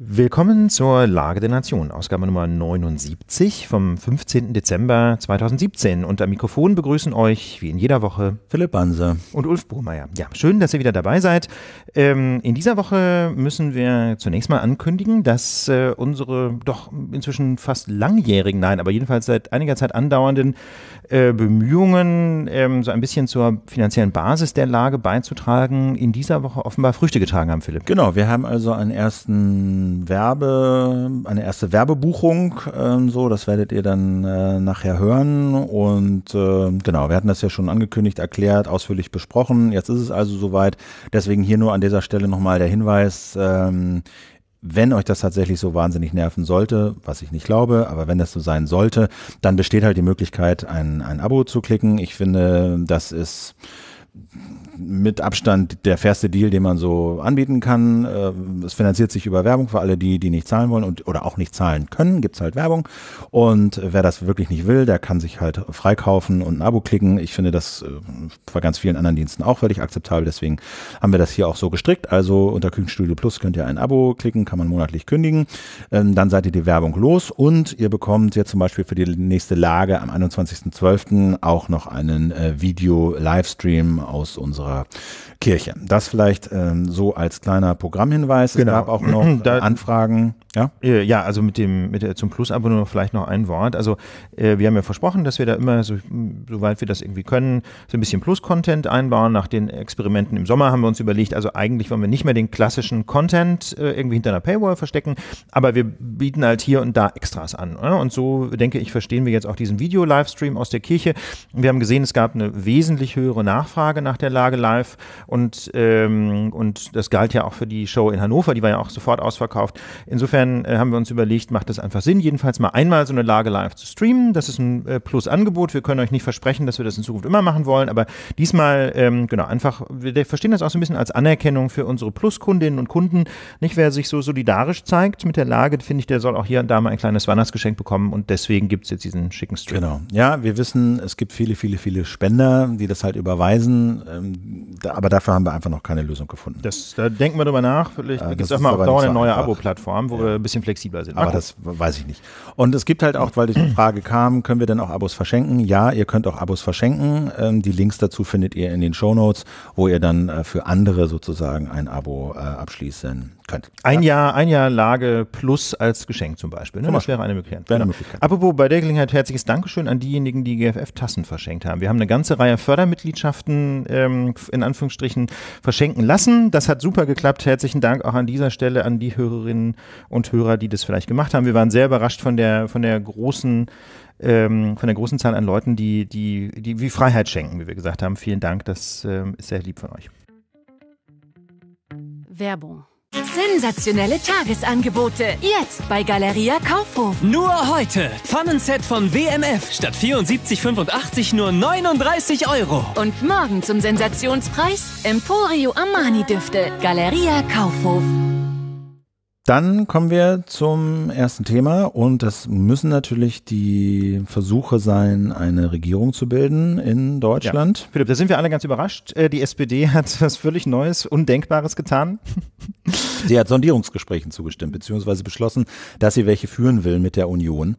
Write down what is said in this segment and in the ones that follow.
Willkommen zur Lage der Nation, Ausgabe Nummer 79 vom 15. Dezember 2017. Unter Mikrofon begrüßen euch, wie in jeder Woche, Philipp Banse und Ulf Burmeier. Ja, schön, dass ihr wieder dabei seid. Ähm, in dieser Woche müssen wir zunächst mal ankündigen, dass äh, unsere doch inzwischen fast langjährigen, nein, aber jedenfalls seit einiger Zeit andauernden äh, Bemühungen, ähm, so ein bisschen zur finanziellen Basis der Lage beizutragen, in dieser Woche offenbar Früchte getragen haben, Philipp. Genau, wir haben also einen ersten Werbe, eine erste Werbebuchung. Ähm, so, das werdet ihr dann äh, nachher hören. Und äh, genau, wir hatten das ja schon angekündigt, erklärt, ausführlich besprochen. Jetzt ist es also soweit. Deswegen hier nur an dieser Stelle nochmal der Hinweis. Ähm, wenn euch das tatsächlich so wahnsinnig nerven sollte, was ich nicht glaube, aber wenn das so sein sollte, dann besteht halt die Möglichkeit, ein, ein Abo zu klicken. Ich finde, das ist mit Abstand der fairste Deal, den man so anbieten kann. Äh, es finanziert sich über Werbung für alle die, die nicht zahlen wollen und oder auch nicht zahlen können, gibt's halt Werbung. Und wer das wirklich nicht will, der kann sich halt freikaufen und ein Abo klicken. Ich finde das äh, bei ganz vielen anderen Diensten auch völlig akzeptabel. Deswegen haben wir das hier auch so gestrickt. Also unter Küchenstudio Plus könnt ihr ein Abo klicken, kann man monatlich kündigen. Ähm, dann seid ihr die Werbung los und ihr bekommt jetzt zum Beispiel für die nächste Lage am 21.12. auch noch einen äh, Video-Livestream aus unserer unserer Kirche. Das vielleicht ähm, so als kleiner Programmhinweis. Genau. Es gab auch noch da, Anfragen. Ja? Äh, ja, also mit dem mit äh, zum Plus-Abo nur vielleicht noch ein Wort. Also äh, wir haben ja versprochen, dass wir da immer, so, hm, soweit wir das irgendwie können, so ein bisschen Plus-Content einbauen. Nach den Experimenten im Sommer haben wir uns überlegt, also eigentlich wollen wir nicht mehr den klassischen Content äh, irgendwie hinter einer Paywall verstecken, aber wir bieten halt hier und da Extras an. Oder? Ne? Und so, denke ich, verstehen wir jetzt auch diesen Video-Livestream aus der Kirche. Wir haben gesehen, es gab eine wesentlich höhere Nachfrage nach der Lage Live und, ähm, und das galt ja auch für die Show in Hannover, die war ja auch sofort ausverkauft. Insofern äh, haben wir uns überlegt, macht das einfach Sinn, jedenfalls mal einmal so eine Lage live zu streamen. Das ist ein äh, Plus-Angebot. Wir können euch nicht versprechen, dass wir das in Zukunft immer machen wollen, aber diesmal, ähm, genau, einfach, wir verstehen das auch so ein bisschen als Anerkennung für unsere Plus-Kundinnen und Kunden. Nicht, wer sich so solidarisch zeigt mit der Lage, finde ich, der soll auch hier und da mal ein kleines Weihnachtsgeschenk bekommen und deswegen gibt es jetzt diesen schicken Stream. Genau. Ja, wir wissen, es gibt viele, viele, viele Spender, die das halt überweisen. Ähm, da, aber dafür haben wir einfach noch keine Lösung gefunden. Das, da denken wir drüber nach. Vielleicht äh, gibt es auch mal auf Dauer eine neue Abo-Plattform, wo ja. wir ein bisschen flexibler sind. Mal aber gucken. das weiß ich nicht. Und es gibt halt auch, weil die Frage kam, können wir denn auch Abos verschenken? Ja, ihr könnt auch Abos verschenken. Ähm, die Links dazu findet ihr in den Show Notes, wo ihr dann äh, für andere sozusagen ein Abo äh, abschließen Könnt. Ein ja. Jahr, ein Jahr Lage plus als Geschenk zum Beispiel. Ne? Das wäre eine Möglichkeit. Wäre eine genau. Möglichkeit. Apropos bei der Gelegenheit herzliches Dankeschön an diejenigen, die GFF-Tassen verschenkt haben. Wir haben eine ganze Reihe Fördermitgliedschaften ähm, in Anführungsstrichen verschenken lassen. Das hat super geklappt. Herzlichen Dank auch an dieser Stelle an die Hörerinnen und Hörer, die das vielleicht gemacht haben. Wir waren sehr überrascht von der von der großen ähm, von der großen Zahl an Leuten, die, die, die wie Freiheit schenken, wie wir gesagt haben. Vielen Dank, das ähm, ist sehr lieb von euch. Werbung Sensationelle Tagesangebote. Jetzt bei Galeria Kaufhof. Nur heute. Pfannenset von WMF statt 74,85 nur 39 Euro. Und morgen zum Sensationspreis Emporio Armani Düfte. Galeria Kaufhof. Dann kommen wir zum ersten Thema und das müssen natürlich die Versuche sein, eine Regierung zu bilden in Deutschland. Ja. Philipp, da sind wir alle ganz überrascht. Äh, die SPD hat was völlig Neues, Undenkbares getan. Sie hat Sondierungsgesprächen zugestimmt, beziehungsweise beschlossen, dass sie welche führen will mit der Union.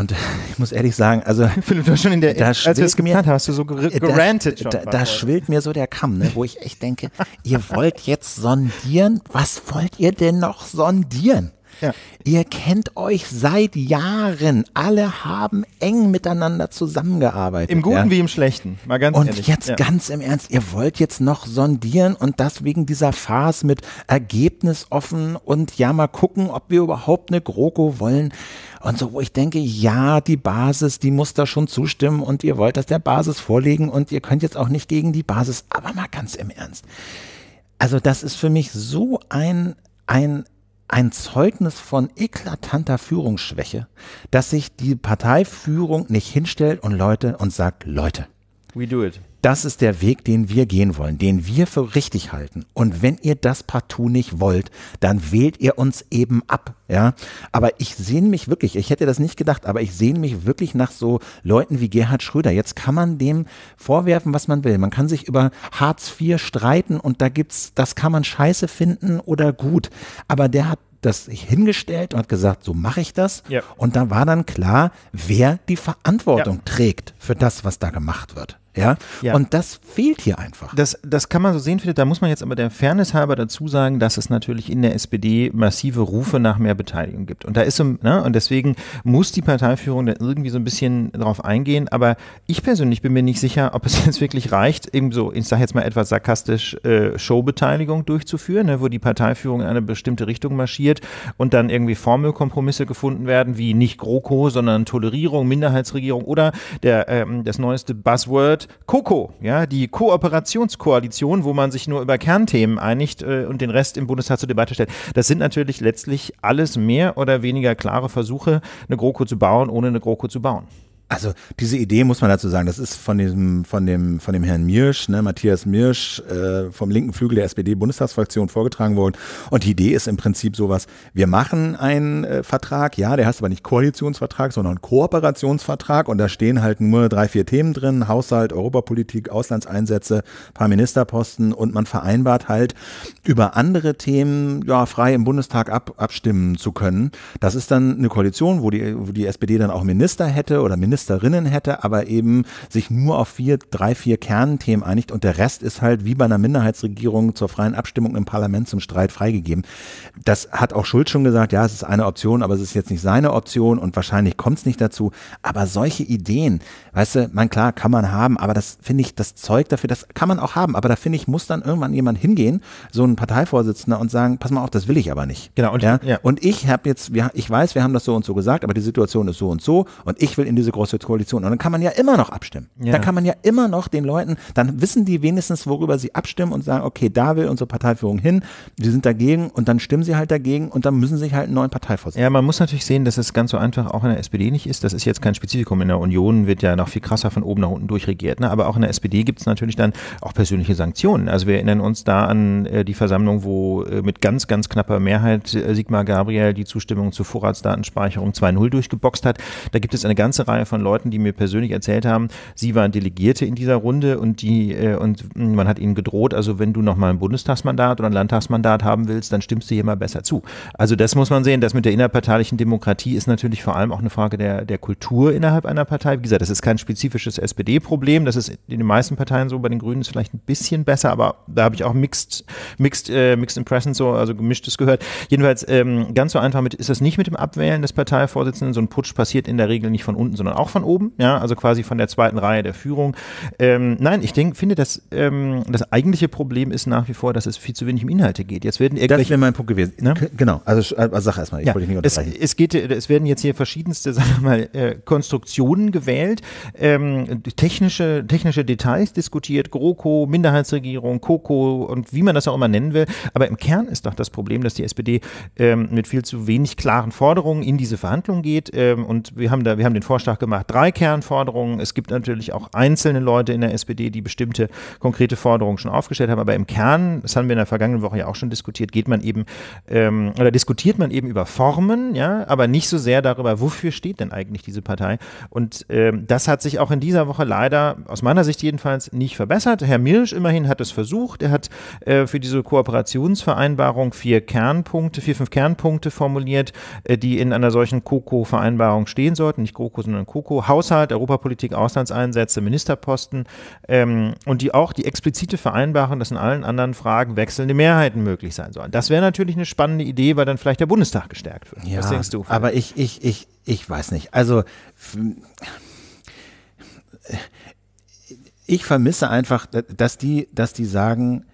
Und ich muss ehrlich sagen, also Philipp, du schon in der, als wir es gemerkt haben, hast du so äh, ger gerantet Da, da schwillt mir so der Kamm, ne, wo ich echt denke, ihr wollt jetzt sondieren, was wollt ihr denn noch sondieren? Ja. Ihr kennt euch seit Jahren. Alle haben eng miteinander zusammengearbeitet. Im Guten ja. wie im Schlechten, mal ganz und ehrlich. jetzt ja. ganz im Ernst, ihr wollt jetzt noch sondieren und das wegen dieser Farce mit Ergebnis offen und ja, mal gucken, ob wir überhaupt eine GroKo wollen und so, wo ich denke, ja, die Basis, die muss da schon zustimmen und ihr wollt das der Basis vorlegen und ihr könnt jetzt auch nicht gegen die Basis, aber mal ganz im Ernst. Also das ist für mich so ein, ein, ein Zeugnis von eklatanter Führungsschwäche, dass sich die Parteiführung nicht hinstellt und Leute und sagt, Leute. We do it das ist der Weg, den wir gehen wollen, den wir für richtig halten. Und wenn ihr das partout nicht wollt, dann wählt ihr uns eben ab. Ja, aber ich sehne mich wirklich, ich hätte das nicht gedacht, aber ich sehne mich wirklich nach so Leuten wie Gerhard Schröder. Jetzt kann man dem vorwerfen, was man will. Man kann sich über Hartz IV streiten und da gibt's, das kann man scheiße finden oder gut. Aber der hat das hingestellt und hat gesagt, so mache ich das. Ja. Und da war dann klar, wer die Verantwortung ja. trägt für das, was da gemacht wird. Ja? ja? Und das fehlt hier einfach. Das, das kann man so sehen, Da muss man jetzt aber der Fairness halber dazu sagen, dass es natürlich in der SPD massive Rufe nach mehr Beteiligung gibt. Und da ist so, ne? und deswegen muss die Parteiführung da irgendwie so ein bisschen drauf eingehen. Aber ich persönlich bin mir nicht sicher, ob es jetzt wirklich reicht, eben so, ich sage jetzt mal etwas sarkastisch, äh, Showbeteiligung durchzuführen, ne? wo die Parteiführung in eine bestimmte Richtung marschiert und dann irgendwie Formelkompromisse gefunden werden, wie nicht GroKo, sondern Tolerierung, Minderheitsregierung oder der, ähm, das neueste Buzzword gehört COCO, ja, die Kooperationskoalition, wo man sich nur über Kernthemen einigt äh, und den Rest im Bundestag zur Debatte stellt. Das sind natürlich letztlich alles mehr oder weniger klare Versuche, eine GroKo zu bauen, ohne eine GroKo zu bauen. Also diese Idee muss man dazu sagen, das ist von diesem, von dem, von dem Herrn Mirsch, ne, Matthias Mirsch äh, vom linken Flügel der SPD-Bundestagsfraktion vorgetragen worden. Und die Idee ist im Prinzip sowas: Wir machen einen äh, Vertrag, ja, der heißt aber nicht Koalitionsvertrag, sondern Kooperationsvertrag. Und da stehen halt nur drei, vier Themen drin: Haushalt, Europapolitik, Auslandseinsätze, paar Ministerposten und man vereinbart halt über andere Themen ja frei im Bundestag ab, abstimmen zu können. Das ist dann eine Koalition, wo die, wo die SPD dann auch Minister hätte oder Minister Ministerinnen hätte, aber eben sich nur auf vier, drei, vier Kernthemen einigt und der Rest ist halt wie bei einer Minderheitsregierung zur freien Abstimmung im Parlament zum Streit freigegeben. Das hat auch Schulz schon gesagt, ja, es ist eine Option, aber es ist jetzt nicht seine Option und wahrscheinlich kommt es nicht dazu. Aber solche Ideen, weißt du, man klar, kann man haben, aber das finde ich, das Zeug dafür, das kann man auch haben, aber da finde ich, muss dann irgendwann jemand hingehen, so ein Parteivorsitzender und sagen, pass mal auf, das will ich aber nicht. Genau. Und, ja? ja. und ich habe jetzt, ich weiß, wir haben das so und so gesagt, aber die Situation ist so und so und ich will in diese große Koalition. Und dann kann man ja immer noch abstimmen. Ja. Dann kann man ja immer noch den Leuten, dann wissen die wenigstens, worüber sie abstimmen und sagen, okay, da will unsere Parteiführung hin, wir sind dagegen und dann stimmen sie halt dagegen und dann müssen sie sich halt einen neuen Parteivorsitzenden. Ja, man muss natürlich sehen, dass es ganz so einfach auch in der SPD nicht ist. Das ist jetzt kein Spezifikum. In der Union wird ja noch viel krasser von oben nach unten durchregiert. Ne? Aber auch in der SPD gibt es natürlich dann auch persönliche Sanktionen. Also wir erinnern uns da an äh, die Versammlung, wo äh, mit ganz, ganz knapper Mehrheit äh, Sigmar Gabriel die Zustimmung zur Vorratsdatenspeicherung 2.0 durchgeboxt hat. Da gibt es eine ganze Reihe von Leuten, die mir persönlich erzählt haben, sie waren Delegierte in dieser Runde und die äh, und man hat ihnen gedroht, also wenn du nochmal ein Bundestagsmandat oder ein Landtagsmandat haben willst, dann stimmst du hier mal besser zu. Also das muss man sehen, das mit der innerparteilichen Demokratie ist natürlich vor allem auch eine Frage der, der Kultur innerhalb einer Partei. Wie gesagt, das ist kein spezifisches SPD-Problem, das ist in den meisten Parteien so, bei den Grünen ist vielleicht ein bisschen besser, aber da habe ich auch mixed, mixed, äh, mixed impressions, so, also gemischtes gehört. Jedenfalls ähm, ganz so einfach mit, ist das nicht mit dem Abwählen des Parteivorsitzenden, so ein Putsch passiert in der Regel nicht von unten, sondern auch von oben, ja, also quasi von der zweiten Reihe der Führung. Ähm, nein, ich denk, finde, dass ähm, das eigentliche Problem ist nach wie vor, dass es viel zu wenig um Inhalte geht. Jetzt werden das wäre mein Punkt gewesen. Ne? Genau, also, also sag erstmal, ich ja, wollte dich nicht unterbrechen. Es, es, geht, es werden jetzt hier verschiedenste, sagen wir mal, äh, Konstruktionen gewählt, ähm, technische, technische Details diskutiert, GroKo, Minderheitsregierung, KOKO und wie man das auch immer nennen will. Aber im Kern ist doch das Problem, dass die SPD ähm, mit viel zu wenig klaren Forderungen in diese Verhandlungen geht. Ähm, und wir haben da, wir haben den Vorschlag gemacht, gemacht. Drei Kernforderungen. Es gibt natürlich auch einzelne Leute in der SPD, die bestimmte konkrete Forderungen schon aufgestellt haben. Aber im Kern, das haben wir in der vergangenen Woche ja auch schon diskutiert, geht man eben ähm, oder diskutiert man eben über Formen, ja, aber nicht so sehr darüber, wofür steht denn eigentlich diese Partei. Und ähm, das hat sich auch in dieser Woche leider, aus meiner Sicht jedenfalls, nicht verbessert. Herr Mirsch immerhin hat es versucht. Er hat äh, für diese Kooperationsvereinbarung vier Kernpunkte, vier, fünf Kernpunkte formuliert, äh, die in einer solchen KOKO-Vereinbarung stehen sollten. Nicht GroKo, sondern KOKO. GroKo Haushalt, Europapolitik, Auslandseinsätze, Ministerposten ähm, und die auch die explizite Vereinbarung, dass in allen anderen Fragen wechselnde Mehrheiten möglich sein sollen. Das wäre natürlich eine spannende Idee, weil dann vielleicht der Bundestag gestärkt wird. Ja, Was denkst du? Aber ich, ich, ich, ich weiß nicht. Also ich vermisse einfach, dass die, dass die sagen,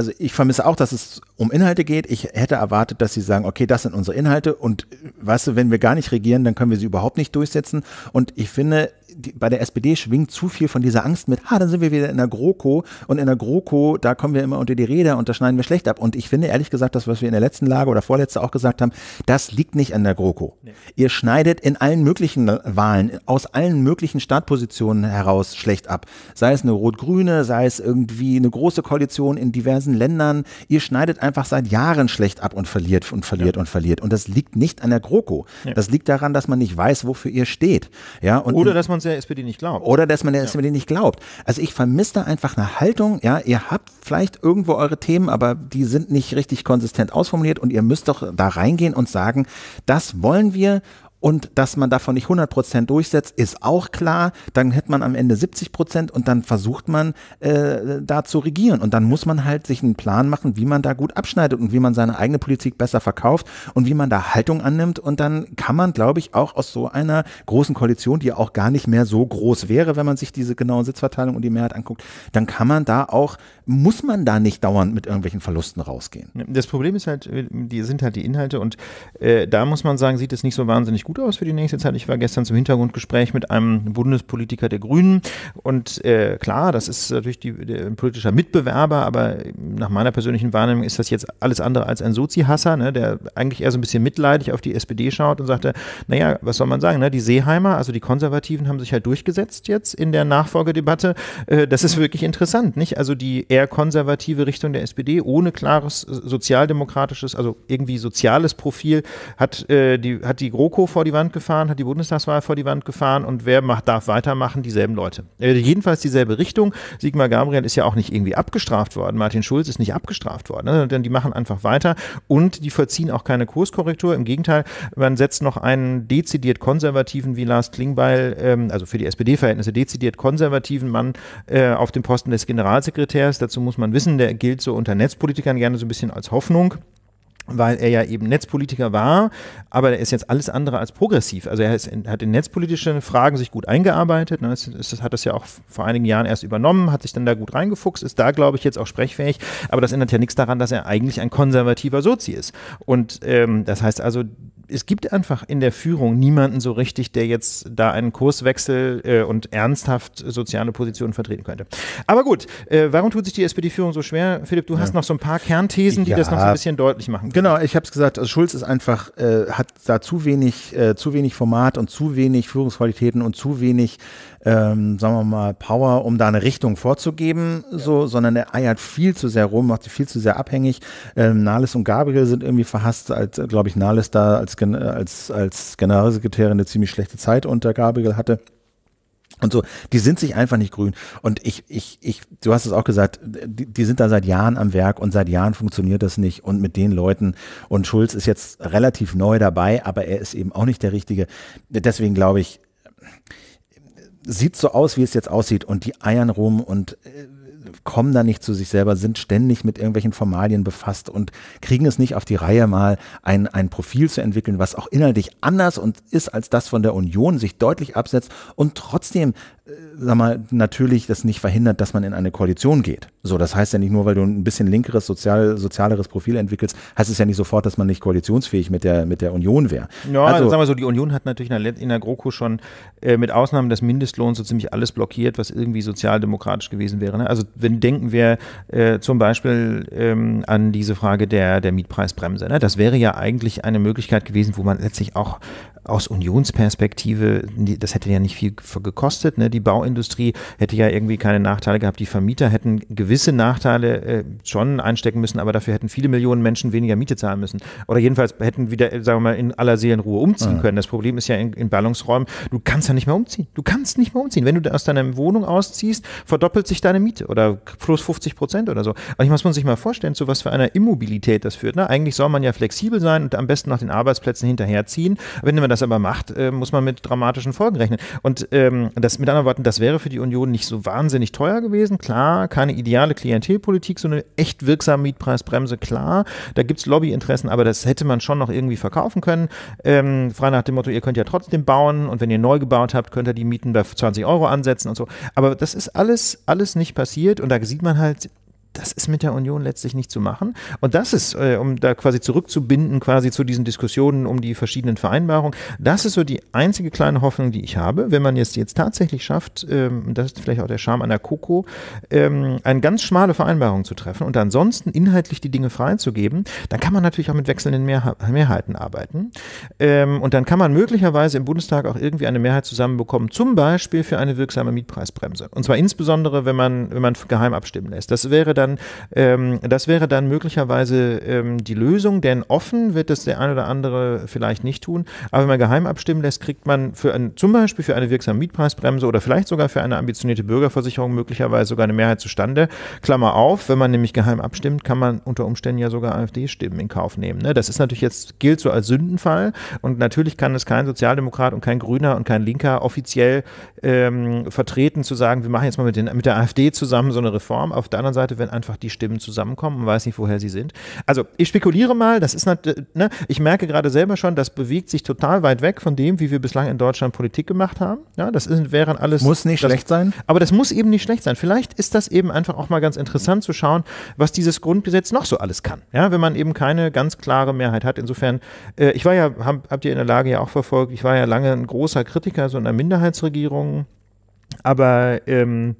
also ich vermisse auch, dass es um Inhalte geht. Ich hätte erwartet, dass sie sagen, okay, das sind unsere Inhalte und äh, weißt du, wenn wir gar nicht regieren, dann können wir sie überhaupt nicht durchsetzen. Und ich finde, die, bei der SPD schwingt zu viel von dieser Angst mit, ah, dann sind wir wieder in der GroKo und in der GroKo, da kommen wir immer unter die Räder und da schneiden wir schlecht ab. Und ich finde ehrlich gesagt, das, was wir in der letzten Lage oder vorletzte auch gesagt haben, das liegt nicht an der GroKo. Nee. Ihr schneidet in allen möglichen Wahlen, aus allen möglichen Startpositionen heraus schlecht ab. Sei es eine Rot-Grüne, sei es irgendwie eine große Koalition in diversen Ländern. Ihr schneidet einfach seit Jahren schlecht ab und verliert und verliert ja. und verliert. Und das liegt nicht an der GroKo. Ja. Das liegt daran, dass man nicht weiß, wofür ihr steht. Ja, und oder dass man man der SPD nicht glaubt. Oder dass man der ja. SPD nicht glaubt. Also ich vermisse da einfach eine Haltung, ja, ihr habt vielleicht irgendwo eure Themen, aber die sind nicht richtig konsistent ausformuliert und ihr müsst doch da reingehen und sagen, das wollen wir und dass man davon nicht 100 Prozent durchsetzt, ist auch klar. Dann hätte man am Ende 70 Prozent und dann versucht man äh, da zu regieren. Und dann muss man halt sich einen Plan machen, wie man da gut abschneidet und wie man seine eigene Politik besser verkauft und wie man da Haltung annimmt. Und dann kann man, glaube ich, auch aus so einer großen Koalition, die auch gar nicht mehr so groß wäre, wenn man sich diese genaue Sitzverteilung und die Mehrheit anguckt, dann kann man da auch, muss man da nicht dauernd mit irgendwelchen Verlusten rausgehen. Das Problem ist halt, die sind halt die Inhalte und äh, da muss man sagen, sieht es nicht so wahnsinnig gut gut aus für die nächste Zeit. Ich war gestern zum Hintergrundgespräch mit einem Bundespolitiker der Grünen und äh, klar, das ist natürlich die, der, ein politischer Mitbewerber, aber nach meiner persönlichen Wahrnehmung ist das jetzt alles andere als ein Sozi-Hasser, ne, der eigentlich eher so ein bisschen mitleidig auf die SPD schaut und sagte, naja, was soll man sagen, ne, die Seeheimer, also die Konservativen haben sich halt durchgesetzt jetzt in der Nachfolgedebatte. Äh, das ist wirklich interessant, nicht? Also die eher konservative Richtung der SPD ohne klares äh, sozialdemokratisches, also irgendwie soziales Profil hat, äh, die, hat die GroKo vor vor die Wand gefahren, hat die Bundestagswahl vor die Wand gefahren und wer macht, darf weitermachen? Dieselben Leute. Äh, jedenfalls dieselbe Richtung. Sigmar Gabriel ist ja auch nicht irgendwie abgestraft worden. Martin Schulz ist nicht abgestraft worden, ne? denn die machen einfach weiter und die vollziehen auch keine Kurskorrektur. Im Gegenteil, man setzt noch einen dezidiert konservativen wie Lars Klingbeil, ähm, also für die SPD-Verhältnisse dezidiert konservativen Mann äh, auf dem Posten des Generalsekretärs. Dazu muss man wissen, der gilt so unter Netzpolitikern gerne so ein bisschen als Hoffnung weil er ja eben Netzpolitiker war, aber er ist jetzt alles andere als progressiv. Also er in, hat in netzpolitische Fragen sich gut eingearbeitet, ne, ist, ist, hat das ja auch vor einigen Jahren erst übernommen, hat sich dann da gut reingefuchst, ist da, glaube ich, jetzt auch sprechfähig, aber das ändert ja nichts daran, dass er eigentlich ein konservativer Sozi ist. Und ähm, das heißt also, es gibt einfach in der Führung niemanden so richtig, der jetzt da einen Kurswechsel äh, und ernsthaft soziale Positionen vertreten könnte. Aber gut, äh, warum tut sich die SPD-Führung so schwer? Philipp, du ja. hast noch so ein paar Kernthesen, die ja. das noch so ein bisschen deutlich machen. Können. Genau, ich habe es gesagt, also Schulz ist einfach, äh, hat da zu wenig, äh, zu wenig Format und zu wenig Führungsqualitäten und zu wenig ähm, sagen wir mal, Power, um da eine Richtung vorzugeben, ja. so, sondern er eiert viel zu sehr rum, macht sie viel zu sehr abhängig. Ähm, Nahles und Gabriel sind irgendwie verhasst, als, äh, glaube ich, Nahles da als, äh, als, als Generalsekretärin eine ziemlich schlechte Zeit unter Gabriel hatte. Und so, die sind sich einfach nicht grün. Und ich, ich, ich, du hast es auch gesagt, die, die, sind da seit Jahren am Werk und seit Jahren funktioniert das nicht. Und mit den Leuten, und Schulz ist jetzt relativ neu dabei, aber er ist eben auch nicht der Richtige. Deswegen glaube ich, sieht so aus, wie es jetzt aussieht und die eiern rum und äh, kommen da nicht zu sich selber, sind ständig mit irgendwelchen Formalien befasst und kriegen es nicht auf die Reihe, mal ein, ein Profil zu entwickeln, was auch inhaltlich anders und ist als das von der Union, sich deutlich absetzt und trotzdem äh, sag mal, natürlich das nicht verhindert, dass man in eine Koalition geht. So, das heißt ja nicht nur, weil du ein bisschen linkeres, sozial, sozialeres Profil entwickelst, heißt es ja nicht sofort, dass man nicht koalitionsfähig mit der, mit der Union wäre. Ja, also, sagen wir so, die Union hat natürlich in der, GroKo schon äh, mit Ausnahme des Mindestlohns so ziemlich alles blockiert, was irgendwie sozialdemokratisch gewesen wäre. Ne? Also wenn denken wir äh, zum Beispiel ähm, an diese Frage der, der Mietpreisbremse. Ne? Das wäre ja eigentlich eine Möglichkeit gewesen, wo man letztlich auch aus Unionsperspektive, das hätte ja nicht viel gekostet, ne? die die Bauindustrie hätte ja irgendwie keine Nachteile gehabt. Die Vermieter hätten gewisse Nachteile äh, schon einstecken müssen, aber dafür hätten viele Millionen Menschen weniger Miete zahlen müssen. Oder jedenfalls hätten wieder, sagen wir mal, in aller Seelenruhe umziehen ah. können. Das Problem ist ja in, in Ballungsräumen, du kannst ja nicht mehr umziehen. Du kannst nicht mehr umziehen. Wenn du aus deiner Wohnung ausziehst, verdoppelt sich deine Miete oder plus 50 Prozent oder so. Aber ich muss man sich mal vorstellen, zu was für einer Immobilität das führt. Ne? Eigentlich soll man ja flexibel sein und am besten nach den Arbeitsplätzen hinterherziehen. Wenn man das aber macht, äh, muss man mit dramatischen Folgen rechnen. Und ähm, das mit anderen erwarten, das wäre für die Union nicht so wahnsinnig teuer gewesen. Klar, keine ideale Klientelpolitik, so eine echt wirksame Mietpreisbremse, klar. Da gibt es Lobbyinteressen, aber das hätte man schon noch irgendwie verkaufen können. Ähm, frei nach dem Motto, ihr könnt ja trotzdem bauen und wenn ihr neu gebaut habt, könnt ihr die Mieten bei 20 Euro ansetzen und so. Aber das ist alles, alles nicht passiert und da sieht man halt, das ist mit der Union letztlich nicht zu machen. Und das ist, äh, um da quasi zurückzubinden, quasi zu diesen Diskussionen um die verschiedenen Vereinbarungen, das ist so die einzige kleine Hoffnung, die ich habe, wenn man es jetzt tatsächlich schafft, ähm, das ist vielleicht auch der Charme einer Koko, ähm, eine ganz schmale Vereinbarung zu treffen und ansonsten inhaltlich die Dinge freizugeben, dann kann man natürlich auch mit wechselnden Mehr Mehrheiten arbeiten. Ähm, und dann kann man möglicherweise im Bundestag auch irgendwie eine Mehrheit zusammenbekommen, zum Beispiel für eine wirksame Mietpreisbremse. Und zwar insbesondere, wenn man, wenn man geheim abstimmen lässt. Das wäre dann dann, ähm, das wäre dann möglicherweise ähm, die Lösung, denn offen wird es der ein oder andere vielleicht nicht tun. Aber wenn man geheim abstimmen lässt, kriegt man für ein, zum Beispiel für eine wirksame Mietpreisbremse oder vielleicht sogar für eine ambitionierte Bürgerversicherung möglicherweise sogar eine Mehrheit zustande. Klammer auf, wenn man nämlich geheim abstimmt, kann man unter Umständen ja sogar AfD-Stimmen in Kauf nehmen. Ne? Das ist natürlich jetzt, gilt so als Sündenfall und natürlich kann es kein Sozialdemokrat und kein Grüner und kein Linker offiziell ähm, vertreten zu sagen, wir machen jetzt mal mit, den, mit der AfD zusammen so eine Reform. Auf der anderen Seite, wenn Halt einfach die Stimmen zusammenkommen und weiß nicht, woher sie sind. Also ich spekuliere mal, das ist ne, ich merke gerade selber schon, das bewegt sich total weit weg von dem, wie wir bislang in Deutschland Politik gemacht haben. Ja, das ist, wären alles. Muss nicht das, schlecht sein. Aber das muss eben nicht schlecht sein. Vielleicht ist das eben einfach auch mal ganz interessant zu schauen, was dieses Grundgesetz noch so alles kann. Ja, wenn man eben keine ganz klare Mehrheit hat. Insofern, äh, ich war ja, hab, habt ihr in der Lage ja auch verfolgt, ich war ja lange ein großer Kritiker so einer Minderheitsregierung. Aber ähm,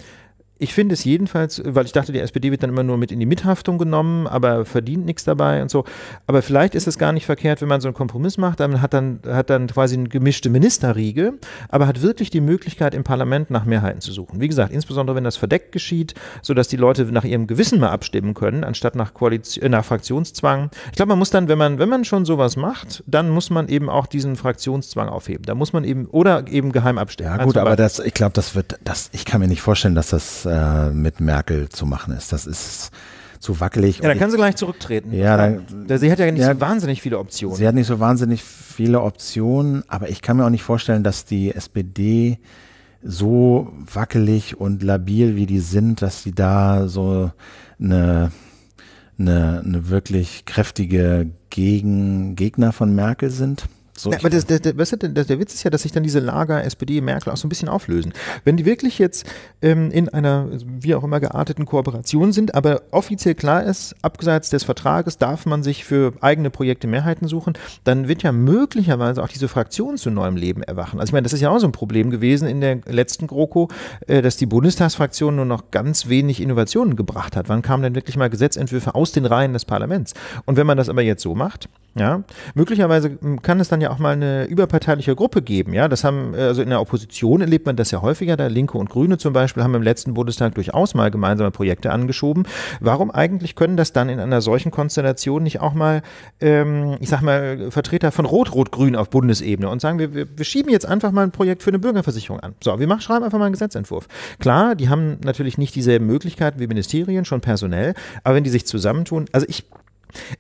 ich finde es jedenfalls, weil ich dachte, die SPD wird dann immer nur mit in die Mithaftung genommen, aber verdient nichts dabei und so. Aber vielleicht ist es gar nicht verkehrt, wenn man so einen Kompromiss macht, dann hat dann, hat dann quasi eine gemischte Ministerriege, aber hat wirklich die Möglichkeit, im Parlament nach Mehrheiten zu suchen. Wie gesagt, insbesondere wenn das verdeckt geschieht, sodass die Leute nach ihrem Gewissen mal abstimmen können, anstatt nach, Koalition, äh, nach Fraktionszwang. Ich glaube, man muss dann, wenn man, wenn man schon sowas macht, dann muss man eben auch diesen Fraktionszwang aufheben. Da muss man eben, oder eben geheim abstimmen. Ja, also gut, also, aber das, ich glaube, das wird, das, ich kann mir nicht vorstellen, dass das äh, mit Merkel zu machen ist. Das ist zu wackelig. Ja, da kann sie gleich zurücktreten. Ja, dann, sie hat ja nicht ja, so wahnsinnig viele Optionen. Sie hat nicht so wahnsinnig viele Optionen, aber ich kann mir auch nicht vorstellen, dass die SPD so wackelig und labil, wie die sind, dass sie da so eine, eine, eine wirklich kräftige Gegen, Gegner von Merkel sind. So, Na, aber das, das, das, weißt du, der, der Witz ist ja, dass sich dann diese Lager SPD, Merkel auch so ein bisschen auflösen. Wenn die wirklich jetzt ähm, in einer, wie auch immer, gearteten Kooperation sind, aber offiziell klar ist, abseits des Vertrages darf man sich für eigene Projekte Mehrheiten suchen, dann wird ja möglicherweise auch diese Fraktion zu neuem Leben erwachen. Also ich meine, das ist ja auch so ein Problem gewesen in der letzten GroKo, äh, dass die Bundestagsfraktion nur noch ganz wenig Innovationen gebracht hat. Wann kamen denn wirklich mal Gesetzentwürfe aus den Reihen des Parlaments? Und wenn man das aber jetzt so macht, ja, möglicherweise hm, kann es dann ja auch mal eine überparteiliche Gruppe geben. Ja, das haben, äh, also in der Opposition erlebt man das ja häufiger. Da Linke und Grüne zum Beispiel haben im letzten Bundestag durchaus mal gemeinsame Projekte angeschoben. Warum eigentlich können das dann in einer solchen Konstellation nicht auch mal, ähm, ich sag mal, Vertreter von Rot-Rot-Grün auf Bundesebene und sagen, wir, wir, wir schieben jetzt einfach mal ein Projekt für eine Bürgerversicherung an. So, wir machen, schreiben einfach mal einen Gesetzentwurf. Klar, die haben natürlich nicht dieselben Möglichkeiten wie Ministerien, schon personell, aber wenn die sich zusammentun, also ich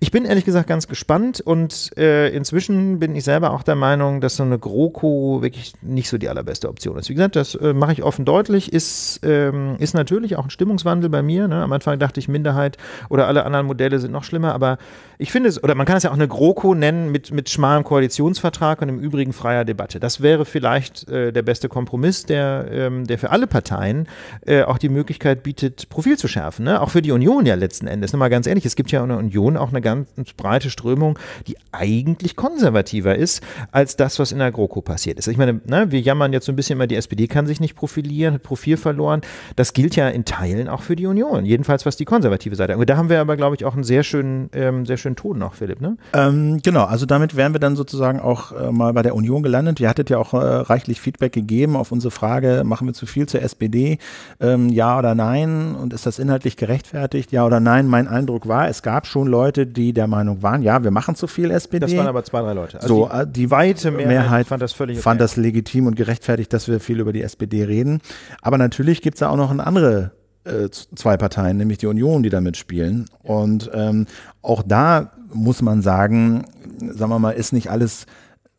ich bin ehrlich gesagt ganz gespannt und äh, inzwischen bin ich selber auch der Meinung, dass so eine GroKo wirklich nicht so die allerbeste Option ist. Wie gesagt, das äh, mache ich offen deutlich, ist, ähm, ist natürlich auch ein Stimmungswandel bei mir. Ne? Am Anfang dachte ich, Minderheit oder alle anderen Modelle sind noch schlimmer, aber ich finde es, oder man kann es ja auch eine GroKo nennen mit, mit schmalem Koalitionsvertrag und im Übrigen freier Debatte. Das wäre vielleicht äh, der beste Kompromiss, der, ähm, der für alle Parteien äh, auch die Möglichkeit bietet, Profil zu schärfen. Ne? Auch für die Union ja letzten Endes. Nochmal ganz ehrlich, es gibt ja eine Union auch eine ganz breite Strömung, die eigentlich konservativer ist als das, was in der GroKo passiert ist. Ich meine, na, ne, wir jammern jetzt so ein bisschen immer, die SPD kann sich nicht profilieren, hat Profil verloren. Das gilt ja in Teilen auch für die Union, jedenfalls was die konservative Seite angeht. Da haben wir aber, glaube ich, auch einen sehr schönen, ähm, sehr schönen Ton noch, Philipp. Ne? Ähm, genau, also damit wären wir dann sozusagen auch äh, mal bei der Union gelandet. Ihr hattet ja auch äh, reichlich Feedback gegeben auf unsere Frage, machen wir zu viel zur SPD? Ähm, ja oder nein? Und ist das inhaltlich gerechtfertigt? Ja oder nein? Mein Eindruck war, es gab schon Leute, Leute, die der Meinung waren, ja, wir machen zu viel SPD. Das waren aber zwei, drei Leute. Also so, die, äh, die weite Mehrheit, Mehrheit fand, das, völlig fand okay. das legitim und gerechtfertigt, dass wir viel über die SPD reden. Aber natürlich gibt es da auch noch eine andere äh, zwei Parteien, nämlich die Union, die da mitspielen. Und ähm, auch da muss man sagen, sagen wir mal, ist nicht alles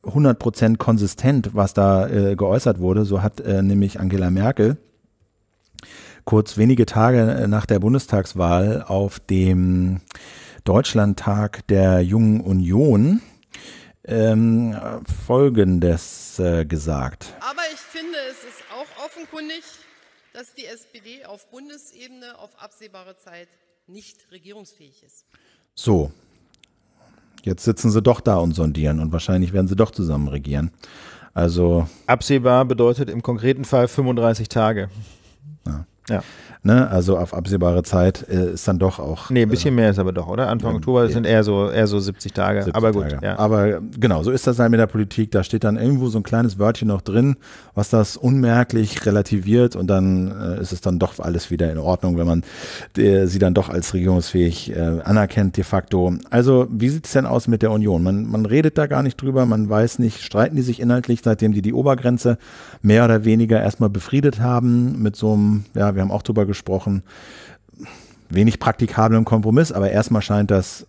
100% konsistent, was da äh, geäußert wurde. So hat äh, nämlich Angela Merkel kurz wenige Tage äh, nach der Bundestagswahl auf dem Deutschlandtag der Jungen Union ähm, Folgendes äh, gesagt. Aber ich finde, es ist auch offenkundig, dass die SPD auf Bundesebene auf absehbare Zeit nicht regierungsfähig ist. So, jetzt sitzen sie doch da und sondieren und wahrscheinlich werden sie doch zusammen regieren. Also absehbar bedeutet im konkreten Fall 35 Tage. Ja. ja. Ne? Also auf absehbare Zeit äh, ist dann doch auch. Nee, ein äh, bisschen äh, mehr ist aber doch, oder? Anfang ja, Oktober sind eher so, eher so 70 Tage. 70 aber gut. Tage. Ja. Aber äh, genau, so ist das halt mit der Politik. Da steht dann irgendwo so ein kleines Wörtchen noch drin, was das unmerklich relativiert und dann äh, ist es dann doch alles wieder in Ordnung, wenn man äh, sie dann doch als regierungsfähig anerkennt de facto. Also, wie sieht es denn aus mit der Union? Man, man redet da gar nicht drüber, man weiß nicht, streiten die sich inhaltlich, seitdem die die Obergrenze mehr oder weniger erstmal befriedet haben mit so einem, ja, wir haben auch drüber gesprochen, gesprochen, wenig praktikablem Kompromiss, aber erstmal scheint das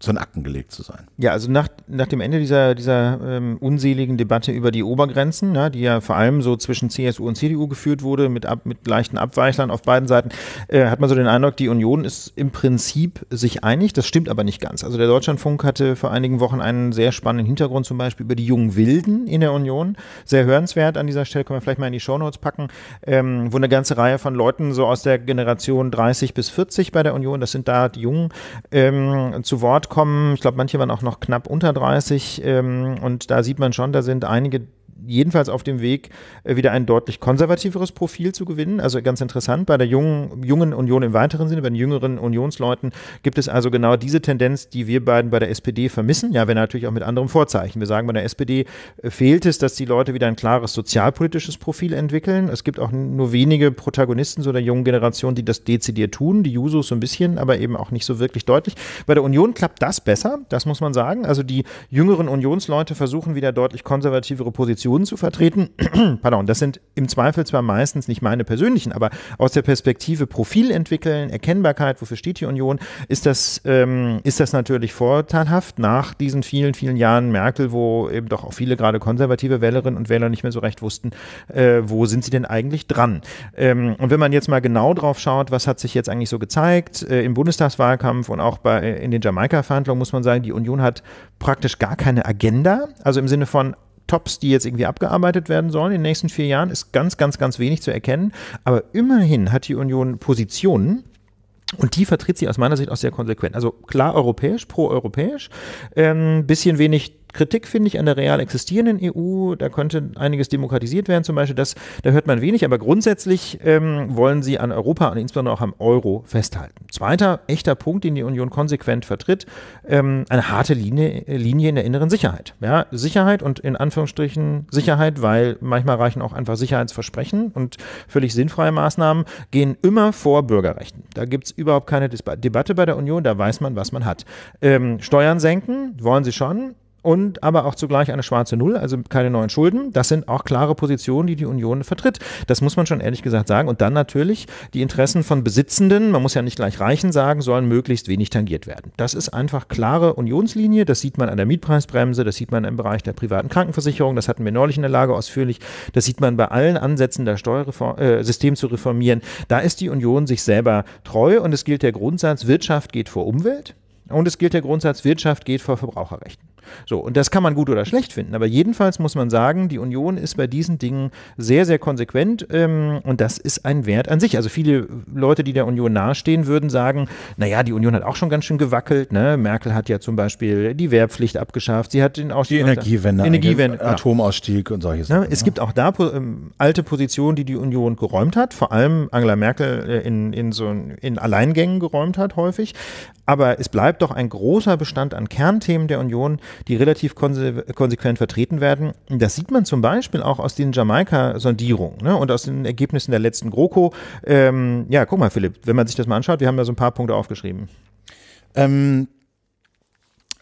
so ein Akten gelegt zu sein. Ja, also nach, nach dem Ende dieser, dieser ähm, unseligen Debatte über die Obergrenzen, ja, ne, die ja vor allem so zwischen CSU und CDU geführt wurde, mit, ab, mit leichten Abweichlern auf beiden Seiten, äh, hat man so den Eindruck, die Union ist im Prinzip sich einig. Das stimmt aber nicht ganz. Also der Deutschlandfunk hatte vor einigen Wochen einen sehr spannenden Hintergrund, zum Beispiel über die jungen Wilden in der Union. Sehr hörenswert an dieser Stelle, können wir vielleicht mal in die Shownotes packen, ähm, wo eine ganze Reihe von Leuten so aus der Generation 30 bis 40 bei der Union, das sind da die Jungen, ähm, zu Wort kommen. Ich glaube, manche waren auch noch knapp unter 30. Ähm, und da sieht man schon, da sind einige jedenfalls auf dem Weg, äh, wieder ein deutlich konservativeres Profil zu gewinnen. Also ganz interessant, bei der jungen, jungen Union im weiteren Sinne, bei den jüngeren Unionsleuten gibt es also genau diese Tendenz, die wir beiden bei der SPD vermissen. Ja, wenn natürlich auch mit anderem Vorzeichen. Wir sagen, bei der SPD äh, fehlt es, dass die Leute wieder ein klares sozialpolitisches Profil entwickeln. Es gibt auch nur wenige Protagonisten so der jungen Generation, die das dezidiert tun. Die Jusos so ein bisschen, aber eben auch nicht so wirklich deutlich. Bei der Union klappt das besser, das muss man sagen. Also die jüngeren Unionsleute versuchen wieder deutlich konservativere Positionen Positionen zu vertreten. Pardon, das sind im Zweifel zwar meistens nicht meine persönlichen, aber aus der Perspektive Profil entwickeln, Erkennbarkeit, wofür steht die Union, ist das, ähm, ist das natürlich vorteilhaft nach diesen vielen, vielen Jahren Merkel, wo eben doch auch viele gerade konservative Wählerinnen und Wähler nicht mehr so recht wussten, äh, wo sind sie denn eigentlich dran. Ähm, und wenn man jetzt mal genau drauf schaut, was hat sich jetzt eigentlich so gezeigt äh, im Bundestagswahlkampf und auch bei, äh, in den Jamaika-Verhandlungen, muss man sagen, die Union hat praktisch gar keine Agenda. Also im Sinne von Tops, die jetzt irgendwie abgearbeitet werden sollen in den nächsten vier Jahren, ist ganz, ganz, ganz wenig zu erkennen. Aber immerhin hat die Union Positionen, und die vertritt sie aus meiner Sicht auch sehr konsequent. Also klar europäisch, pro-europäisch, ähm, bisschen wenig Kritik, finde ich, an der real existierenden EU. Da könnte einiges demokratisiert werden, zum Beispiel. Das, da hört man wenig, aber grundsätzlich ähm, wollen sie an Europa und insbesondere auch am Euro festhalten. Zweiter echter Punkt, den die Union konsequent vertritt, ähm, eine harte Linie, äh, Linie in der inneren Sicherheit. Ja, Sicherheit und in Anführungsstrichen Sicherheit, weil manchmal reichen auch einfach Sicherheitsversprechen und völlig sinnfreie Maßnahmen gehen immer vor Bürgerrechten. Da gibt es überhaupt keine Debatte bei der Union, da weiß man, was man hat. Ähm, Steuern senken wollen sie schon, und aber auch zugleich eine schwarze Null, also keine neuen Schulden. Das sind auch klare Positionen, die die Union vertritt. Das muss man schon ehrlich gesagt sagen. Und dann natürlich die Interessen von Besitzenden, man muss ja nicht gleich Reichen sagen, sollen möglichst wenig tangiert werden. Das ist einfach klare Unionslinie. Das sieht man an der Mietpreisbremse, das sieht man im Bereich der privaten Krankenversicherung, das hatten wir neulich in der Lage ausführlich. Das sieht man bei allen Ansätzen, das Steuersystem äh, zu reformieren. Da ist die Union sich selber treu und es gilt der Grundsatz, Wirtschaft geht vor Umwelt. Und es gilt der Grundsatz, Wirtschaft geht vor Verbraucherrechten. So, und das kann man gut oder schlecht finden, aber jedenfalls muss man sagen, die Union ist bei diesen Dingen sehr, sehr konsequent ähm, und das ist ein Wert an sich. Also viele Leute, die der Union nahestehen, würden sagen, naja, die Union hat auch schon ganz schön gewackelt. Ne? Merkel hat ja zum Beispiel die Wehrpflicht abgeschafft, sie hat den Ausstieg... Die Energiewende, Energiewende genau. Atomausstieg und solches. Ne? Es gibt ne? auch da ähm, alte Positionen, die die Union geräumt hat, vor allem Angela Merkel äh, in, in so in Alleingängen geräumt hat häufig. Aber es bleibt doch ein großer Bestand an Kernthemen der Union, die relativ konsequent vertreten werden. Das sieht man zum Beispiel auch aus den Jamaika-Sondierungen ne? und aus den Ergebnissen der letzten GroKo. Ähm, ja, guck mal, Philipp, wenn man sich das mal anschaut, wir haben da so ein paar Punkte aufgeschrieben. Ähm,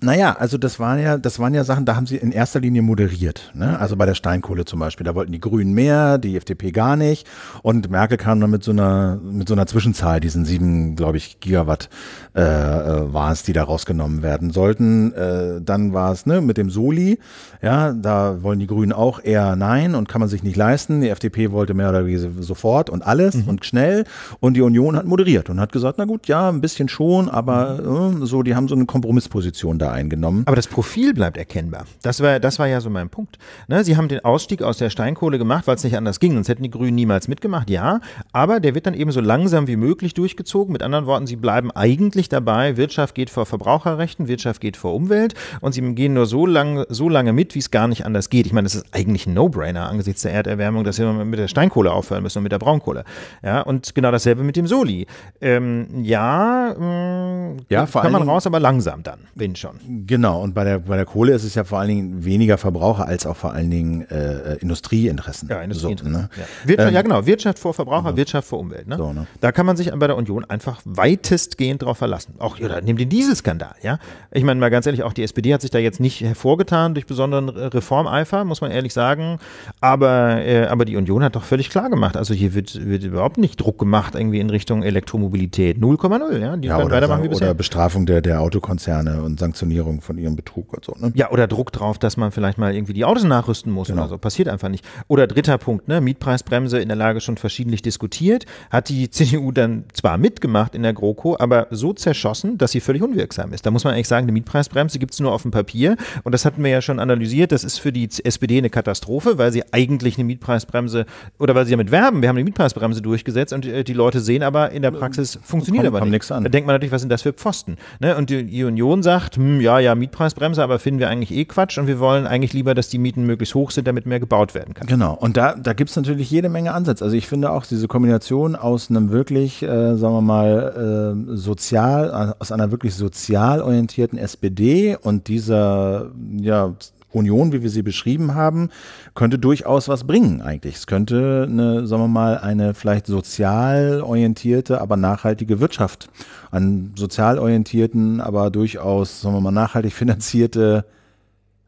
naja, also das waren ja, das waren ja Sachen, da haben sie in erster Linie moderiert. Ne? Also bei der Steinkohle zum Beispiel, da wollten die Grünen mehr, die FDP gar nicht. Und Merkel kam dann mit so einer, mit so einer Zwischenzahl, diesen sieben, glaube ich, Gigawatt äh, äh war es, die da rausgenommen werden sollten. Äh, dann war es ne, mit dem Soli, ja, da wollen die Grünen auch eher nein und kann man sich nicht leisten. Die FDP wollte mehr oder weniger sofort und alles mhm. und schnell und die Union hat moderiert und hat gesagt, na gut, ja, ein bisschen schon, aber mhm. Äh, so, die haben so eine Kompromissposition da eingenommen. Aber das Profil bleibt erkennbar. Das war, das war ja so mein Punkt. Ne, sie haben den Ausstieg aus der Steinkohle gemacht, weil es nicht anders ging, sonst hätten die Grünen niemals mitgemacht, ja, aber der wird dann eben so langsam wie möglich durchgezogen. Mit anderen Worten, sie bleiben eigentlich ständig dabei, Wirtschaft geht vor Verbraucherrechten, Wirtschaft geht vor Umwelt und sie gehen nur so, lang, so lange mit, wie es gar nicht anders geht. Ich meine, das ist eigentlich ein No-Brainer angesichts der Erderwärmung, dass wir mit der Steinkohle aufhören müssen und mit der Braunkohle. Ja, und genau dasselbe mit dem Soli. Ähm, ja, mh, mm, ja kann man raus, aber langsam dann, wenn schon. Genau, und bei der, bei der Kohle ist es ja vor allen Dingen weniger Verbraucher als auch vor allen Dingen äh, Industrieinteressen. Ja, Industrieinteressen. So, ne? ja. Wirtschaft, ähm, ja, genau, Wirtschaft vor Verbraucher, ja. Genau. Wirtschaft vor Umwelt. Ne? So, ne? Da kann man sich bei der Union einfach weitestgehend drauf verlassen lassen. Auch oder nimm den Dieselskandal, ja. Ich meine mal ganz ehrlich, auch die SPD hat sich da jetzt nicht hervorgetan durch besonderen Reformeifer, muss man ehrlich sagen. Aber, äh, aber die Union hat doch völlig klar gemacht. Also hier wird, wird überhaupt nicht Druck gemacht irgendwie in Richtung Elektromobilität. 0,0, ja. Die ja, können weitermachen wie bisher. Oder Bestrafung der, der Autokonzerne und Sanktionierung von ihrem Betrug und so. Ne? Ja, oder Druck drauf, dass man vielleicht mal irgendwie die Autos nachrüsten muss genau. oder so. Passiert einfach nicht. Oder dritter Punkt, ne? Mietpreisbremse in der Lage schon verschiedentlich diskutiert. Hat die CDU dann zwar mitgemacht in der GroKo, aber so zerschossen, dass sie völlig unwirksam ist. Da muss man eigentlich sagen, eine Mietpreisbremse gibt es nur auf dem Papier. Und das hatten wir ja schon analysiert. Das ist für die SPD eine Katastrophe, weil sie eigentlich eine Mietpreisbremse oder weil sie damit werben, wir haben eine Mietpreisbremse durchgesetzt und äh, die Leute sehen aber in der äh, Praxis funktioniert kommt, aber nichts. An. Da denkt man natürlich, was sind das für Pfosten? Ne? Und die Union sagt, hm, ja, ja, Mietpreisbremse, aber finden wir eigentlich eh Quatsch und wir wollen eigentlich lieber, dass die Mieten möglichst hoch sind, damit mehr gebaut werden kann. Genau. Und da, da gibt es natürlich jede Menge Ansätze. Also ich finde auch diese Kombination aus einem wirklich, äh, sagen wir mal, äh, sozial sozial, äh, aus einer wirklich sozial orientierten SPD und dieser, ja, Union, wie wir sie beschrieben haben, könnte durchaus was bringen eigentlich. Es könnte eine, sagen wir mal, eine vielleicht sozial orientierte, aber nachhaltige Wirtschaft, an sozial orientierten, aber durchaus, sagen wir mal, nachhaltig finanzierte,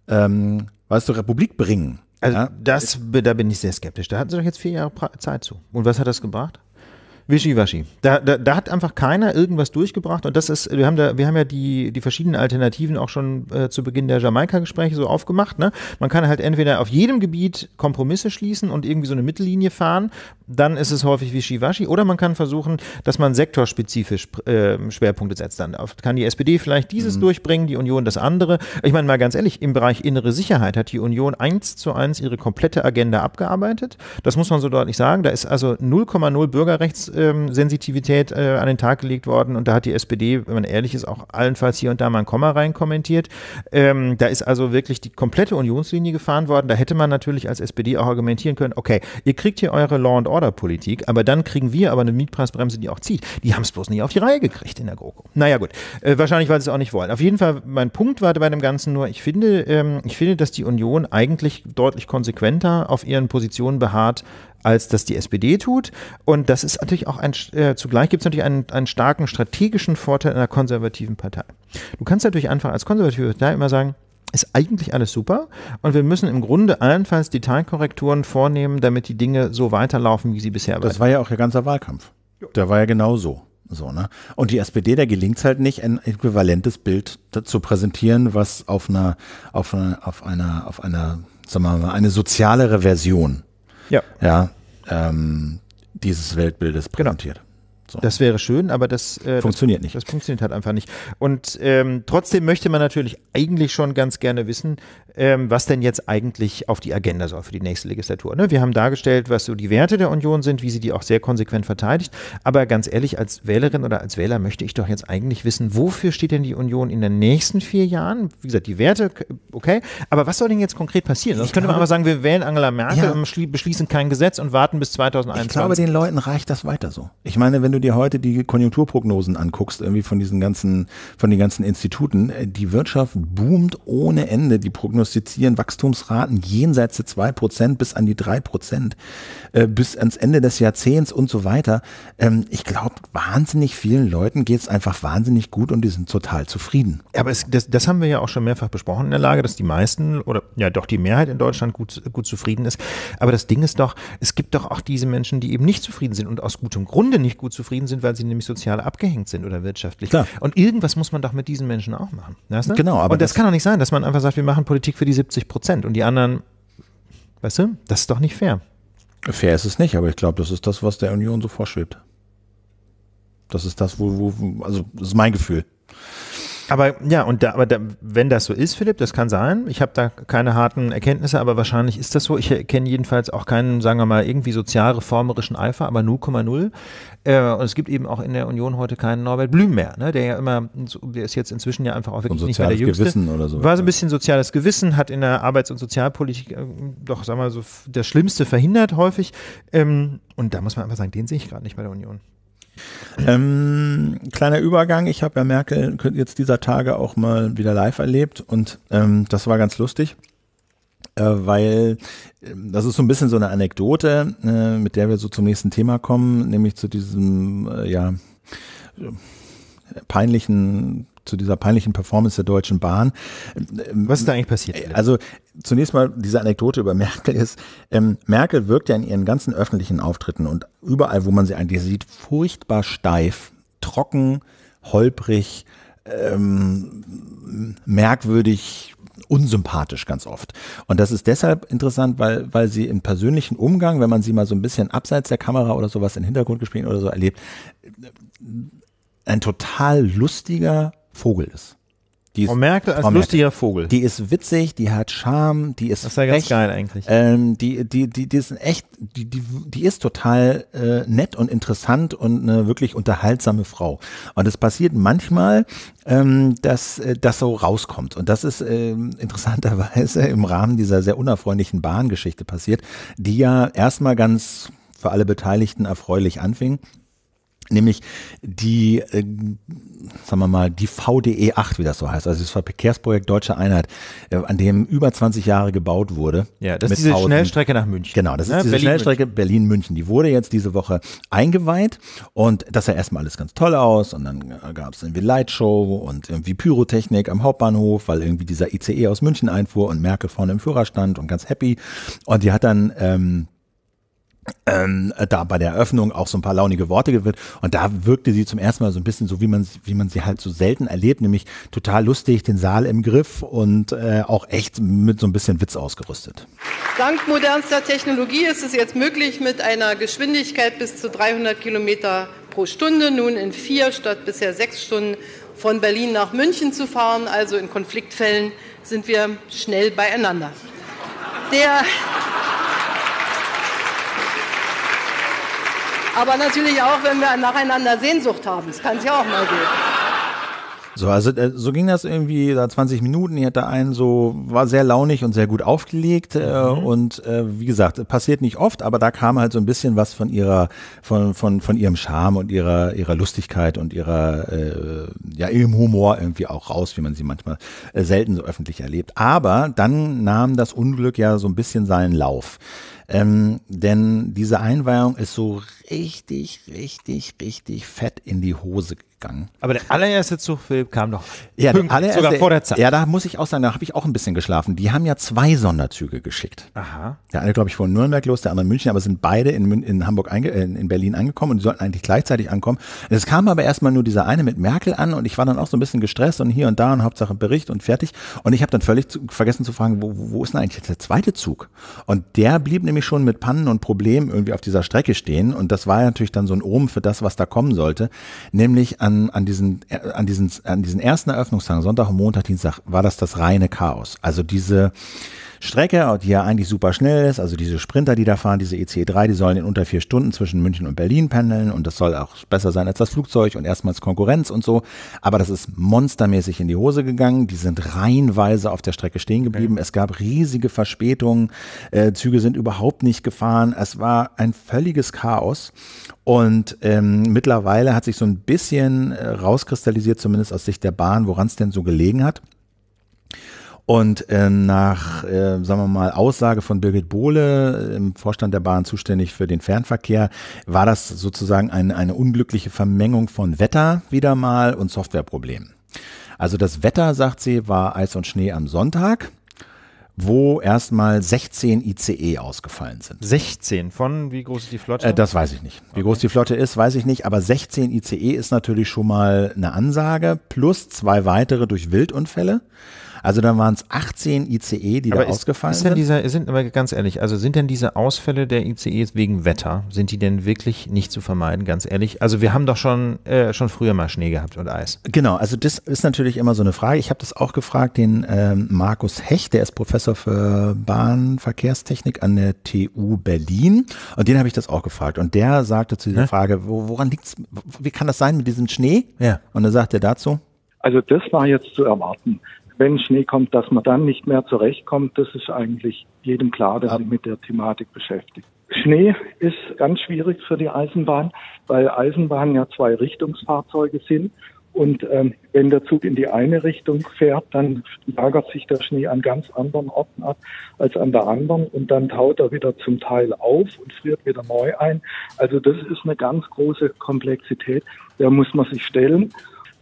ähm, weißt du, Republik bringen. Also ja? das, da bin ich sehr skeptisch. Da hatten sie doch jetzt vier Jahre Zeit zu. Und was hat das gebracht? wischiwaschi. Da, da, da hat einfach keiner irgendwas durchgebracht und das ist, wir haben da, wir haben ja die, die verschiedenen Alternativen auch schon äh, zu Beginn der Jamaika-Gespräche so aufgemacht. Ne? Man kann halt entweder auf jedem Gebiet Kompromisse schließen und irgendwie so eine Mittellinie fahren, dann ist es häufig wischiwaschi oder man kann versuchen, dass man sektorspezifisch äh, Schwerpunkte setzt. Dann kann die SPD vielleicht dieses mhm. durchbringen, die Union das andere. Ich meine mal ganz ehrlich, im Bereich innere Sicherheit hat die Union eins zu eins ihre komplette Agenda abgearbeitet. Das muss man so deutlich sagen. Da ist also 0,0 Bürgerrechts ähm, Sensitivität äh, an den Tag gelegt worden und da hat die SPD, wenn man ehrlich ist, auch allenfalls hier und da mal ein Komma rein kommentiert. Ähm, da ist also wirklich die komplette Unionslinie gefahren worden. Da hätte man natürlich als SPD auch argumentieren können, okay, ihr kriegt hier eure Law-and-Order-Politik, aber dann kriegen wir aber eine Mietpreisbremse, die auch zieht. Die haben es bloß nicht auf die Reihe gekriegt in der GroKo. Naja gut, äh, wahrscheinlich, weil sie es auch nicht wollen. Auf jeden Fall, mein Punkt war bei dem Ganzen nur, ich finde, ähm, ich finde, dass die Union eigentlich deutlich konsequenter auf ihren Positionen beharrt, als das die SPD tut. Und das ist natürlich auch ein, äh, zugleich gibt es natürlich einen, einen starken strategischen Vorteil einer konservativen Partei. Du kannst natürlich einfach als konservative Partei immer sagen, ist eigentlich alles super und wir müssen im Grunde allenfalls Detailkorrekturen vornehmen, damit die Dinge so weiterlaufen, wie sie bisher waren. Das war ja auch ihr ganzer Wahlkampf. Der war ja genau so. So, ne? Und die SPD, da gelingt es halt nicht, ein äquivalentes Bild zu präsentieren, was auf einer, auf einer, auf einer, auf einer, sagen wir mal, eine sozialere Version ja. Ja, ähm, dieses Weltbildes genau. präsentiert. Genau. So. Das wäre schön, aber das äh, funktioniert das, nicht. Das funktioniert halt einfach nicht. Und ähm, trotzdem möchte man natürlich eigentlich schon ganz gerne wissen, ähm, was denn jetzt eigentlich auf die Agenda soll für die nächste Legislatur. Ne? Wir haben dargestellt, was so die Werte der Union sind, wie sie die auch sehr konsequent verteidigt. Aber ganz ehrlich, als Wählerin oder als Wähler möchte ich doch jetzt eigentlich wissen, wofür steht denn die Union in den nächsten vier Jahren? Wie gesagt, die Werte, okay. Aber was soll denn jetzt konkret passieren? Sonst könnte man aber sagen, wir wählen Angela Merkel ja. beschließen kein Gesetz und warten bis 2021. Ich glaube, den Leuten reicht das weiter so. Ich meine, wenn du du dir heute die Konjunkturprognosen anguckst, irgendwie von diesen ganzen, von den ganzen Instituten, äh, die Wirtschaft boomt ohne Ende. Die prognostizieren Wachstumsraten jenseits der zwei Prozent bis an die drei Prozent, äh, bis ans Ende des Jahrzehnts und so weiter. Ähm, ich glaube, wahnsinnig vielen Leuten geht es einfach wahnsinnig gut und die sind total zufrieden. Aber es, das, das haben wir ja auch schon mehrfach besprochen in der Lage, dass die meisten oder ja doch die Mehrheit in Deutschland gut, gut zufrieden ist. Aber das Ding ist doch, es gibt doch auch diese Menschen, die eben nicht zufrieden sind und aus gutem Grunde nicht gut zufrieden zufrieden sind, weil sie nämlich sozial abgehängt sind oder wirtschaftlich. Klar. Und irgendwas muss man doch mit diesen Menschen auch machen. Weißt du? Genau, aber. Und das, das kann doch nicht sein, dass man einfach sagt, wir machen Politik für die 70 Prozent und die anderen, weißt du, das ist doch nicht fair. Fair ist es nicht, aber ich glaube, das ist das, was der Union so vorschwebt. Das ist das, wo, wo also das ist mein Gefühl. Aber ja, und da, aber da, wenn das so ist, Philipp, das kann sein. Ich habe da keine harten Erkenntnisse, aber wahrscheinlich ist das so. Ich erkenne jedenfalls auch keinen, sagen wir mal, irgendwie sozialreformerischen Eifer, aber 0,0. Äh, und es gibt eben auch in der Union heute keinen Norbert Blüm mehr, ne? der ja immer, der ist jetzt inzwischen ja einfach auch wirklich nicht mehr der Jüngste. Gewissen oder so. War so ein bisschen soziales Gewissen, hat in der Arbeits- und Sozialpolitik äh, doch, sagen wir mal, so das Schlimmste verhindert häufig. Ähm, und da muss man einfach sagen, den sehe ich gerade nicht bei der Union. Ähm, kleiner Übergang. Ich habe ja Merkel jetzt dieser Tage auch mal wieder live erlebt und ähm, das war ganz lustig, äh, weil äh, das ist so ein bisschen so eine Anekdote, äh, mit der wir so zum nächsten Thema kommen, nämlich zu diesem, äh, ja, äh, peinlichen zu dieser peinlichen Performance der Deutschen Bahn. Was ist da eigentlich passiert? Äh, also zunächst mal diese Anekdote über Merkel ist, ähm, Merkel wirkt ja in ihren ganzen öffentlichen Auftritten und überall, wo man sie eigentlich sieht, furchtbar steif, trocken, holprig, ähm, merkwürdig, unsympathisch ganz oft. Und das ist deshalb interessant, weil, weil sie im persönlichen Umgang, wenn man sie mal so ein bisschen abseits der Kamera oder sowas in Hintergrundgesprächen oder so erlebt, ein total lustiger, Vogel ist. Die ist Frau Merkel als Frau lustiger Merkel. Vogel. Die ist witzig, die hat Charme, die ist. Das ist ja ganz geil eigentlich. Ähm, die, die, die, die ist echt, die, die, die ist total äh, nett und interessant und eine wirklich unterhaltsame Frau. Und es passiert manchmal, ähm, dass äh, das so rauskommt. Und das ist äh, interessanterweise im Rahmen dieser sehr unerfreulichen Bahngeschichte passiert, die ja erstmal ganz für alle Beteiligten erfreulich anfing nämlich die, äh, sagen wir mal, die VDE 8, wie das so heißt, also das Verkehrsprojekt Deutsche Einheit, äh, an dem über 20 Jahre gebaut wurde. Ja, das ist diese Hausen. Schnellstrecke nach München. Genau, das ist ja, ne? diese Berlin Schnellstrecke Berlin-München. Die wurde jetzt diese Woche eingeweiht und das sah erstmal alles ganz toll aus und dann äh, gab es irgendwie Lightshow und irgendwie Pyrotechnik am Hauptbahnhof, weil irgendwie dieser ICE aus München einfuhr und Merkel vorne im Führerstand und ganz happy und die hat dann ähm, ähm, da bei der Eröffnung auch so ein paar launige Worte gewinnt. Und da wirkte sie zum ersten Mal so ein bisschen so, wie man, wie man sie halt so selten erlebt, nämlich total lustig, den Saal im Griff und äh, auch echt mit so ein bisschen Witz ausgerüstet. Dank modernster Technologie ist es jetzt möglich, mit einer Geschwindigkeit bis zu 300 Kilometer pro Stunde nun in vier statt bisher sechs Stunden von Berlin nach München zu fahren. Also in Konfliktfällen sind wir schnell beieinander. Der Aber natürlich auch, wenn wir nacheinander Sehnsucht haben. Das kann es ja auch mal geben. So, also äh, so ging das irgendwie da 20 Minuten. Ihr hatte einen so, war sehr launig und sehr gut aufgelegt. Äh, mhm. Und äh, wie gesagt, passiert nicht oft, aber da kam halt so ein bisschen was von ihrer, von, von, von ihrem Charme und ihrer, ihrer Lustigkeit und ihrer, äh, ja, ihrem Humor irgendwie auch raus, wie man sie manchmal äh, selten so öffentlich erlebt. Aber dann nahm das Unglück ja so ein bisschen seinen Lauf. Ähm, denn diese Einweihung ist so richtig, richtig, richtig fett in die Hose gegangen. Aber der allererste Zug, Philipp, kam doch ja, pünkt, allererste, sogar vor der Zeit. Ja, da muss ich auch sagen, da habe ich auch ein bisschen geschlafen. Die haben ja zwei Sonderzüge geschickt. Aha. Der eine, glaube ich, von Nürnberg los, der andere in München, aber sind beide in, in Hamburg, einge in, äh, in Berlin angekommen und die sollten eigentlich gleichzeitig ankommen. Es kam aber erstmal nur dieser eine mit Merkel an und ich war dann auch so ein bisschen gestresst und hier und da und Hauptsache Bericht und fertig. Und ich habe dann völlig zu, vergessen zu fragen, wo, wo ist denn eigentlich der zweite Zug? Und der blieb nämlich schon mit Pannen und Problemen irgendwie auf dieser Strecke stehen und das war natürlich dann so ein Omen für das, was da kommen sollte, nämlich an, an, diesen, an, diesen, an diesen ersten Eröffnungstagen, Sonntag, Montag, Dienstag, war das das reine Chaos. Also diese, Strecke, die ja eigentlich super schnell ist. Also diese Sprinter, die da fahren, diese EC3, e die sollen in unter vier Stunden zwischen München und Berlin pendeln und das soll auch besser sein als das Flugzeug und erstmals Konkurrenz und so. Aber das ist monstermäßig in die Hose gegangen. Die sind reihenweise auf der Strecke stehen geblieben. Okay. Es gab riesige Verspätungen. Äh, Züge sind überhaupt nicht gefahren. Es war ein völliges Chaos. Und ähm, mittlerweile hat sich so ein bisschen äh, rauskristallisiert, zumindest aus Sicht der Bahn, woran es denn so gelegen hat. Und äh, nach, äh, sagen wir mal, Aussage von Birgit Bohle, im Vorstand der Bahn zuständig für den Fernverkehr, war das sozusagen ein, eine unglückliche Vermengung von Wetter wieder mal und Softwareproblemen. Also das Wetter, sagt sie, war Eis und Schnee am Sonntag, wo erstmal 16 ICE ausgefallen sind. 16 von wie groß ist die Flotte? Äh, das weiß ich nicht. Wie okay. groß die Flotte ist, weiß ich nicht, aber 16 ICE ist natürlich schon mal eine Ansage, plus zwei weitere durch Wildunfälle. Also dann waren es 18 ICE, die aber da ist, ausgefallen ist denn sind. Dieser, sind aber ganz ehrlich, also sind denn diese Ausfälle der ICEs wegen Wetter, sind die denn wirklich nicht zu vermeiden, ganz ehrlich? Also wir haben doch schon, äh, schon früher mal Schnee gehabt und Eis. Genau, also das ist natürlich immer so eine Frage. Ich habe das auch gefragt, den ähm, Markus Hecht, der ist Professor für Bahnverkehrstechnik an der TU Berlin. Und den habe ich das auch gefragt. Und der sagte zu dieser Hä? Frage, wo, woran liegt's? Wie kann das sein mit diesem Schnee? Ja. Und dann sagt er dazu. Also das war jetzt zu erwarten wenn Schnee kommt, dass man dann nicht mehr zurechtkommt, das ist eigentlich jedem klar, der sich mit der Thematik beschäftigt. Schnee ist ganz schwierig für die Eisenbahn, weil Eisenbahnen ja zwei Richtungsfahrzeuge sind. Und ähm, wenn der Zug in die eine Richtung fährt, dann lagert sich der Schnee an ganz anderen Orten ab als an der anderen und dann taut er wieder zum Teil auf und friert wieder neu ein. Also das ist eine ganz große Komplexität, der muss man sich stellen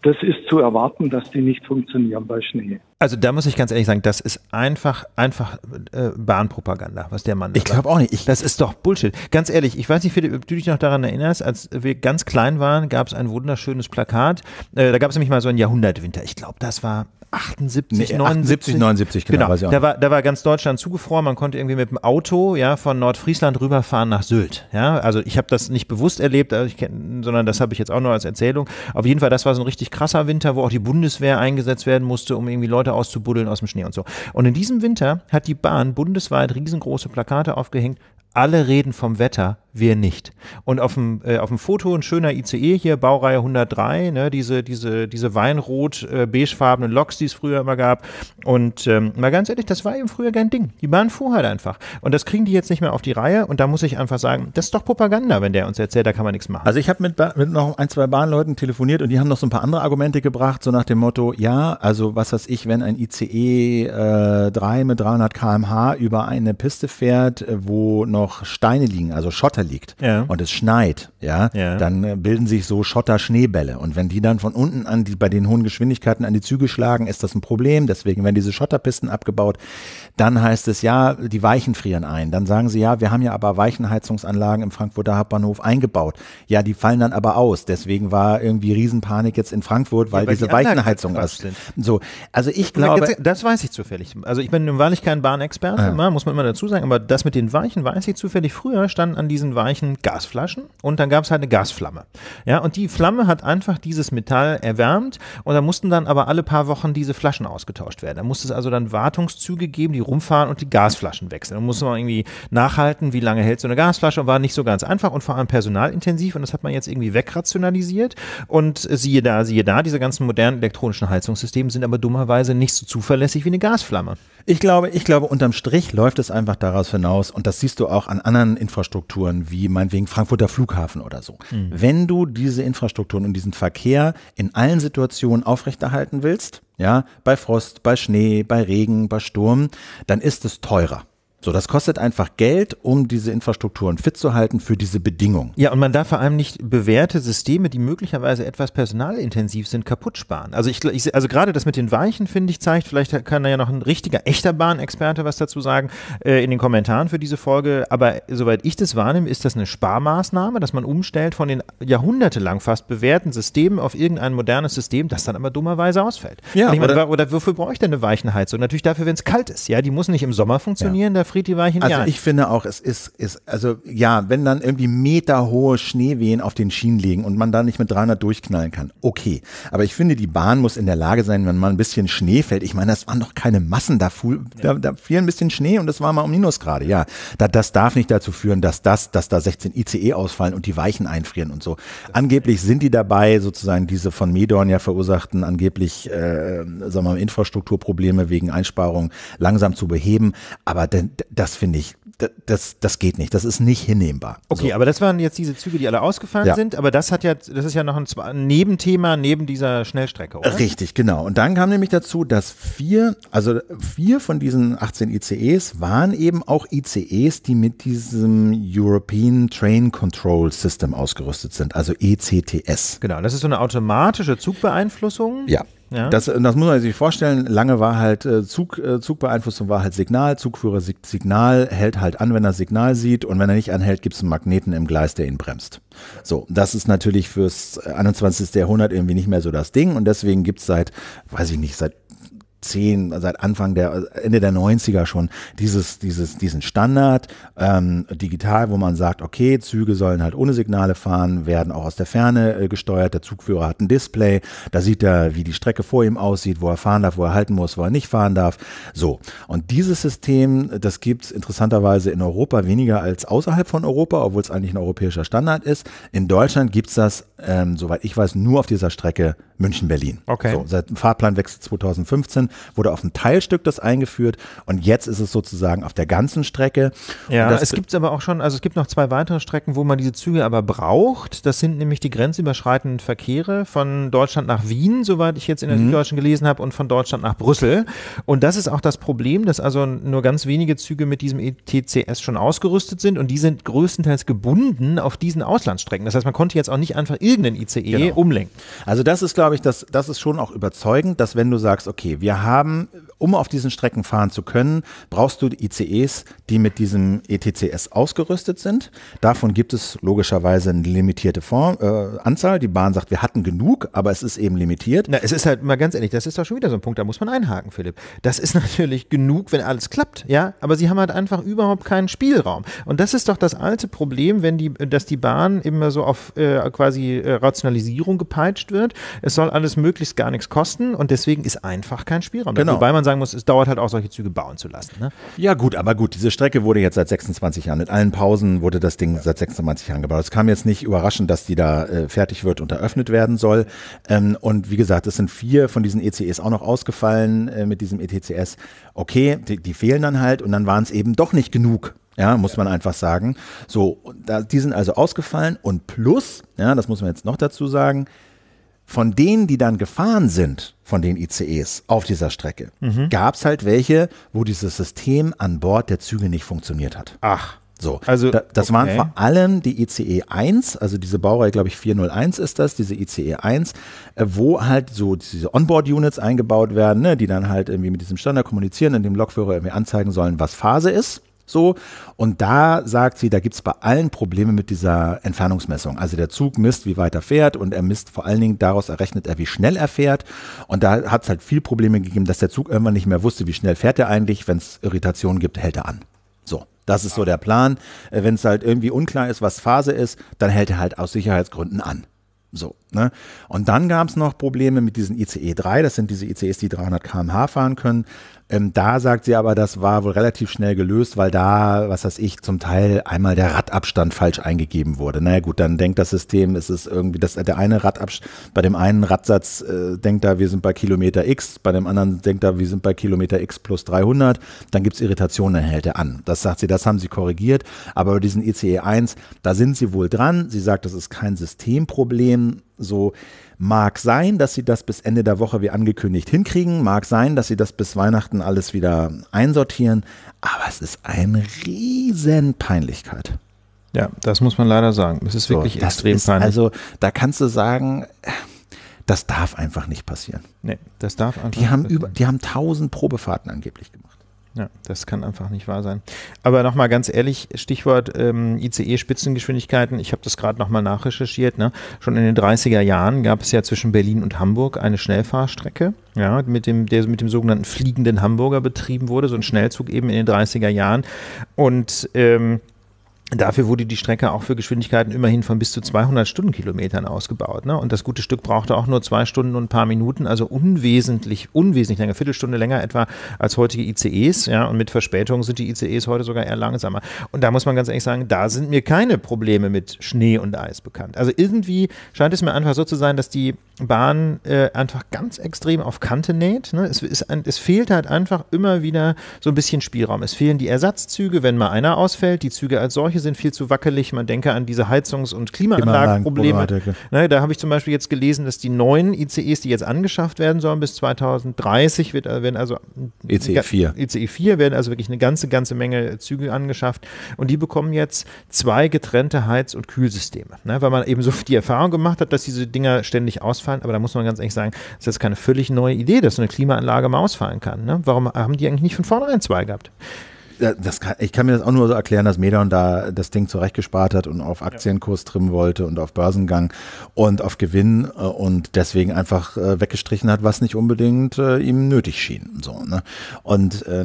das ist zu erwarten, dass die nicht funktionieren bei Schnee. Also da muss ich ganz ehrlich sagen, das ist einfach, einfach äh, Bahnpropaganda, was der Mann da Ich glaube auch nicht. Ich, das ist doch Bullshit. Ganz ehrlich, ich weiß nicht, Philipp, ob du dich noch daran erinnerst, als wir ganz klein waren, gab es ein wunderschönes Plakat. Äh, da gab es nämlich mal so ein Jahrhundertwinter. Ich glaube, das war 78, nee, 79, 78, 79, genau. genau. Da, war, da war ganz Deutschland zugefroren. Man konnte irgendwie mit dem Auto ja, von Nordfriesland rüberfahren nach Sylt. Ja? Also ich habe das nicht bewusst erlebt, also kenn, sondern das habe ich jetzt auch nur als Erzählung. Auf jeden Fall, das war so ein richtig krasser Winter, wo auch die Bundeswehr eingesetzt werden musste, um irgendwie Leute auszubuddeln aus dem Schnee und so. Und in diesem Winter hat die Bahn bundesweit riesengroße Plakate aufgehängt, alle reden vom Wetter, wir nicht. Und auf dem, äh, auf dem Foto ein schöner ICE hier, Baureihe 103, ne, diese, diese, diese weinrot-beigefarbenen äh, Loks, die es früher immer gab. Und ähm, mal ganz ehrlich, das war eben früher kein Ding. Die Bahn fuhr halt einfach. Und das kriegen die jetzt nicht mehr auf die Reihe. Und da muss ich einfach sagen, das ist doch Propaganda, wenn der uns erzählt, da kann man nichts machen. Also ich habe mit, mit noch ein, zwei Bahnleuten telefoniert und die haben noch so ein paar andere Argumente gebracht, so nach dem Motto, ja, also was weiß ich, wenn ein ICE äh, 3 mit 300 kmh über eine Piste fährt, äh, wo noch noch Steine liegen, also Schotter liegt ja. und es schneit, ja, ja, dann äh, bilden sich so Schotter-Schneebälle. Und wenn die dann von unten an die, bei den hohen Geschwindigkeiten an die Züge schlagen, ist das ein Problem. Deswegen werden diese Schotterpisten abgebaut. Dann heißt es, ja, die Weichen frieren ein. Dann sagen sie, ja, wir haben ja aber Weichenheizungsanlagen im Frankfurter Hauptbahnhof eingebaut. Ja, die fallen dann aber aus. Deswegen war irgendwie Riesenpanik jetzt in Frankfurt, weil, ja, diese die Weichenheizung ist. So, also ich glaube. Das weiß ich zufällig. Also ich bin nun wahrlich kein Bahnexperte, ah, ja. Ne, muss man immer dazu sagen, aber das mit den Weichen weiß ich zufällig früher, standen an diesen weichen Gasflaschen und dann gab es halt eine Gasflamme. Ja, und die Flamme hat einfach dieses Metall erwärmt und da mussten dann aber alle paar Wochen diese Flaschen ausgetauscht werden. Da musste es also dann Wartungszüge geben, die rumfahren und die Gasflaschen wechseln. Da musste man irgendwie nachhalten, wie lange hält so eine Gasflasche und war nicht so ganz einfach und vor allem personalintensiv und das hat man jetzt irgendwie wegrationalisiert und siehe da, siehe da, diese ganzen modernen elektronischen Heizungssysteme sind aber dummerweise nicht so zuverlässig wie eine Gasflamme. Ich glaube, ich glaube, unterm Strich läuft es einfach daraus hinaus und das siehst du auch auch an anderen Infrastrukturen, wie meinetwegen Frankfurter Flughafen oder so. Mhm. Wenn du diese Infrastrukturen und diesen Verkehr in allen Situationen aufrechterhalten willst, ja, bei Frost, bei Schnee, bei Regen, bei Sturm, dann ist es teurer. So, das kostet einfach Geld, um diese Infrastrukturen fit zu halten für diese Bedingungen. Ja, und man darf vor allem nicht bewährte Systeme, die möglicherweise etwas personalintensiv sind, kaputt sparen. Also ich, ich also gerade das mit den Weichen, finde ich, zeigt, vielleicht kann da ja noch ein richtiger, echter Bahnexperte was dazu sagen, äh, in den Kommentaren für diese Folge. Aber soweit ich das wahrnehme, ist das eine Sparmaßnahme, dass man umstellt von den jahrhundertelang fast bewährten Systemen auf irgendein modernes System, das dann aber dummerweise ausfällt. Ja, meine, oder, oder, wofür brauche ich denn eine Weichenheizung? Natürlich dafür, wenn es kalt ist. Ja, die muss nicht im Sommer funktionieren, ja. da friert die Weichen Also ich finde auch, es ist, ist, also ja, wenn dann irgendwie meterhohe Schneewehen auf den Schienen liegen und man da nicht mit 300 durchknallen kann, okay. Aber ich finde, die Bahn muss in der Lage sein, wenn mal ein bisschen Schnee fällt. Ich meine, das waren doch keine Massen, da, fuhl, ja. da, da fiel ein bisschen Schnee und das war mal um Minusgrade, ja. Da, das darf nicht dazu führen, dass das, dass da 16 ICE ausfallen und die Weichen einfrieren und so. Angeblich sind die dabei, sozusagen diese von Medorn ja verursachten, angeblich, äh, sagen wir mal, Infrastrukturprobleme wegen Einsparungen langsam zu beheben. Aber denn, das finde ich, das, das geht nicht. Das ist nicht hinnehmbar. Okay, so. aber das waren jetzt diese Züge, die alle ausgefallen ja. sind. Aber das hat ja, das ist ja noch ein Nebenthema neben dieser Schnellstrecke, oder? Richtig, genau. Und dann kam nämlich dazu, dass vier, also vier von diesen 18 ICEs waren eben auch ICEs, die mit diesem European Train Control System ausgerüstet sind, also ECTS. Genau, das ist so eine automatische Zugbeeinflussung. Ja ja. Das, das muss man sich vorstellen. Lange war halt äh, Zug, äh, Zugbeeinflussung war halt Signal. Zugführer Signal hält halt an, wenn er Signal sieht. Und wenn er nicht anhält, gibt es einen Magneten im Gleis, der ihn bremst. So, das ist natürlich fürs 21. Äh, Jahrhundert irgendwie nicht mehr so das Ding. Und deswegen gibt es seit, weiß ich nicht, seit 10, seit Anfang der, Ende der 90er schon dieses, dieses, diesen Standard ähm, digital, wo man sagt, okay, Züge sollen halt ohne Signale fahren, werden auch aus der Ferne äh, gesteuert, der Zugführer hat ein Display, da sieht er, wie die Strecke vor ihm aussieht, wo er fahren darf, wo er halten muss, wo er nicht fahren darf. So. Und dieses System, das gibt es interessanterweise in Europa weniger als außerhalb von Europa, obwohl es eigentlich ein europäischer Standard ist. In Deutschland gibt es das, ähm, soweit ich weiß, nur auf dieser Strecke München-Berlin. Okay. So, seit dem Fahrplanwechsel 2015 wurde auf ein Teilstück das eingeführt und jetzt ist es sozusagen auf der ganzen Strecke. Ja, es gibt aber auch schon, also es gibt noch zwei weitere Strecken, wo man diese Züge aber braucht. Das sind nämlich die grenzüberschreitenden Verkehre von Deutschland nach Wien, soweit ich jetzt in der mhm. Süddeutschen gelesen habe, und von Deutschland nach Brüssel. Und das ist auch das Problem, dass also nur ganz wenige Züge mit diesem ETCS schon ausgerüstet sind und die sind größtenteils gebunden auf diesen Auslandsstrecken. Das heißt, man konnte jetzt auch nicht einfach irgendeinen ICE genau. umlenken. Also das ist, glaube ich, das, das ist schon auch überzeugend, dass wenn du sagst, okay, wir haben haben um auf diesen Strecken fahren zu können, brauchst du ICEs, die mit diesem ETCS ausgerüstet sind. Davon gibt es logischerweise eine limitierte Form, äh, Anzahl. Die Bahn sagt, wir hatten genug, aber es ist eben limitiert. Na, es ist halt mal ganz ehrlich, das ist doch schon wieder so ein Punkt, da muss man einhaken, Philipp. Das ist natürlich genug, wenn alles klappt, ja, aber sie haben halt einfach überhaupt keinen Spielraum. Und das ist doch das alte Problem, wenn die, dass die Bahn immer so auf äh, quasi äh, Rationalisierung gepeitscht wird. Es soll alles möglichst gar nichts kosten und deswegen ist einfach kein Spielraum. Genau. Wobei man sagen muss, es dauert halt auch, solche Züge bauen zu lassen. Ne? Ja, gut, aber gut, diese Strecke wurde jetzt seit 26 Jahren, mit allen Pausen wurde das Ding seit 26 Jahren gebaut. Es kam jetzt nicht überraschend, dass die da äh, fertig wird und eröffnet werden soll. Ähm, und wie gesagt, es sind vier von diesen ECEs auch noch ausgefallen äh, mit diesem ETCS. Okay, die, die fehlen dann halt und dann waren es eben doch nicht genug. Ja, muss man einfach sagen. So, da, die sind also ausgefallen und plus, ja, das muss man jetzt noch dazu sagen, von denen, die dann gefahren sind, von den ICEs auf dieser Strecke, mhm. gab es halt welche, wo dieses System an Bord der Züge nicht funktioniert hat. Ach. So, also, da, das okay. waren vor allem die ICE 1, also diese Baureihe, glaube ich, 401 ist das, diese ICE 1, äh, wo halt so diese Onboard-Units eingebaut werden, ne, die dann halt irgendwie mit diesem Standard kommunizieren und dem Lokführer irgendwie anzeigen sollen, was Phase ist. So. Und da sagt sie, da gibt es bei allen Probleme mit dieser Entfernungsmessung. Also der Zug misst, wie weit er fährt und er misst vor allen Dingen, daraus errechnet er, wie schnell er fährt. Und da hat es halt viel Probleme gegeben, dass der Zug irgendwann nicht mehr wusste, wie schnell fährt er eigentlich. Wenn es Irritationen gibt, hält er an. So. Das ist so der Plan. Äh, Wenn es halt irgendwie unklar ist, was Phase ist, dann hält er halt aus Sicherheitsgründen an. So, ne? Und dann gab es noch Probleme mit diesen ICE 3, das sind diese ICEs, die 300 km/h fahren können. Ähm, da sagt sie aber, das war wohl relativ schnell gelöst, weil da, was weiß ich, zum Teil einmal der Radabstand falsch eingegeben wurde. Naja gut, dann denkt das System, es ist irgendwie, dass der eine Radabstand, bei dem einen Radsatz äh, denkt er, wir sind bei Kilometer X, bei dem anderen denkt er, wir sind bei Kilometer X plus 300, dann gibt's Irritationen, dann hält er an. Das sagt sie, das haben sie korrigiert, aber bei diesem ICE 1, e da sind sie wohl dran. Sie sagt, das ist kein Systemproblem, so mag sein, dass sie das bis Ende der Woche wie angekündigt hinkriegen, mag sein, dass sie das bis Weihnachten alles wieder einsortieren, aber es ist eine riesen Peinlichkeit. Ja, das muss man leider sagen. Es ist so, wirklich extrem ist, peinlich. Also da kannst du sagen, das darf einfach nicht passieren. Nee, das darf einfach die haben nicht über, Die haben tausend Probefahrten angeblich gemacht. Ja, das kann einfach nicht wahr sein. Aber nochmal ganz ehrlich, Stichwort ähm, ICE-Spitzengeschwindigkeiten. Ich habe das gerade nochmal nachrecherchiert. Ne? Schon in den 30er Jahren gab es ja zwischen Berlin und Hamburg eine Schnellfahrstrecke, ja, mit dem, der mit dem sogenannten fliegenden Hamburger betrieben wurde. So ein Schnellzug eben in den 30er Jahren. Und ähm, Dafür wurde die Strecke auch für Geschwindigkeiten immerhin von bis zu 200 Stundenkilometern ausgebaut. Ne? Und das gute Stück brauchte auch nur zwei Stunden und ein paar Minuten, also unwesentlich, unwesentlich länger, Viertelstunde länger etwa als heutige ICEs. Ja? Und mit Verspätung sind die ICEs heute sogar eher langsamer. Und da muss man ganz ehrlich sagen, da sind mir keine Probleme mit Schnee und Eis bekannt. Also irgendwie scheint es mir einfach so zu sein, dass die Bahn äh, einfach ganz extrem auf Kante näht. Ne? Es, ist, es fehlt halt einfach immer wieder so ein bisschen Spielraum. Es fehlen die Ersatzzüge, wenn mal einer ausfällt, die Züge als solche Bereiche sind viel zu wackelig. Man denke an diese Heizungs- und Klimaanlagenprobleme. Ne, da habe ich zum Beispiel jetzt gelesen, dass die neuen ICEs, die jetzt angeschafft werden sollen, bis 2030 wird, äh, werden also ICE 4. ICE 4 werden also wirklich eine ganze, ganze Menge Züge angeschafft und die bekommen jetzt zwei getrennte Heiz- und Kühlsysteme, ne, weil man eben so die Erfahrung gemacht hat, dass diese Dinger ständig ausfallen. Aber da muss man ganz ehrlich sagen, das ist keine völlig neue Idee, dass so eine Klimaanlage mal ausfallen kann. Ne? Warum haben die eigentlich nicht von vornherein zwei gehabt? das kann, ich kann mir das auch nur so erklären, dass Medon da das Ding zurechtgespart hat und auf Aktienkurs trimmen wollte und auf Börsengang und auf Gewinn äh, und deswegen einfach äh, weggestrichen hat, was nicht unbedingt äh, ihm nötig schien. So, ne? Und äh,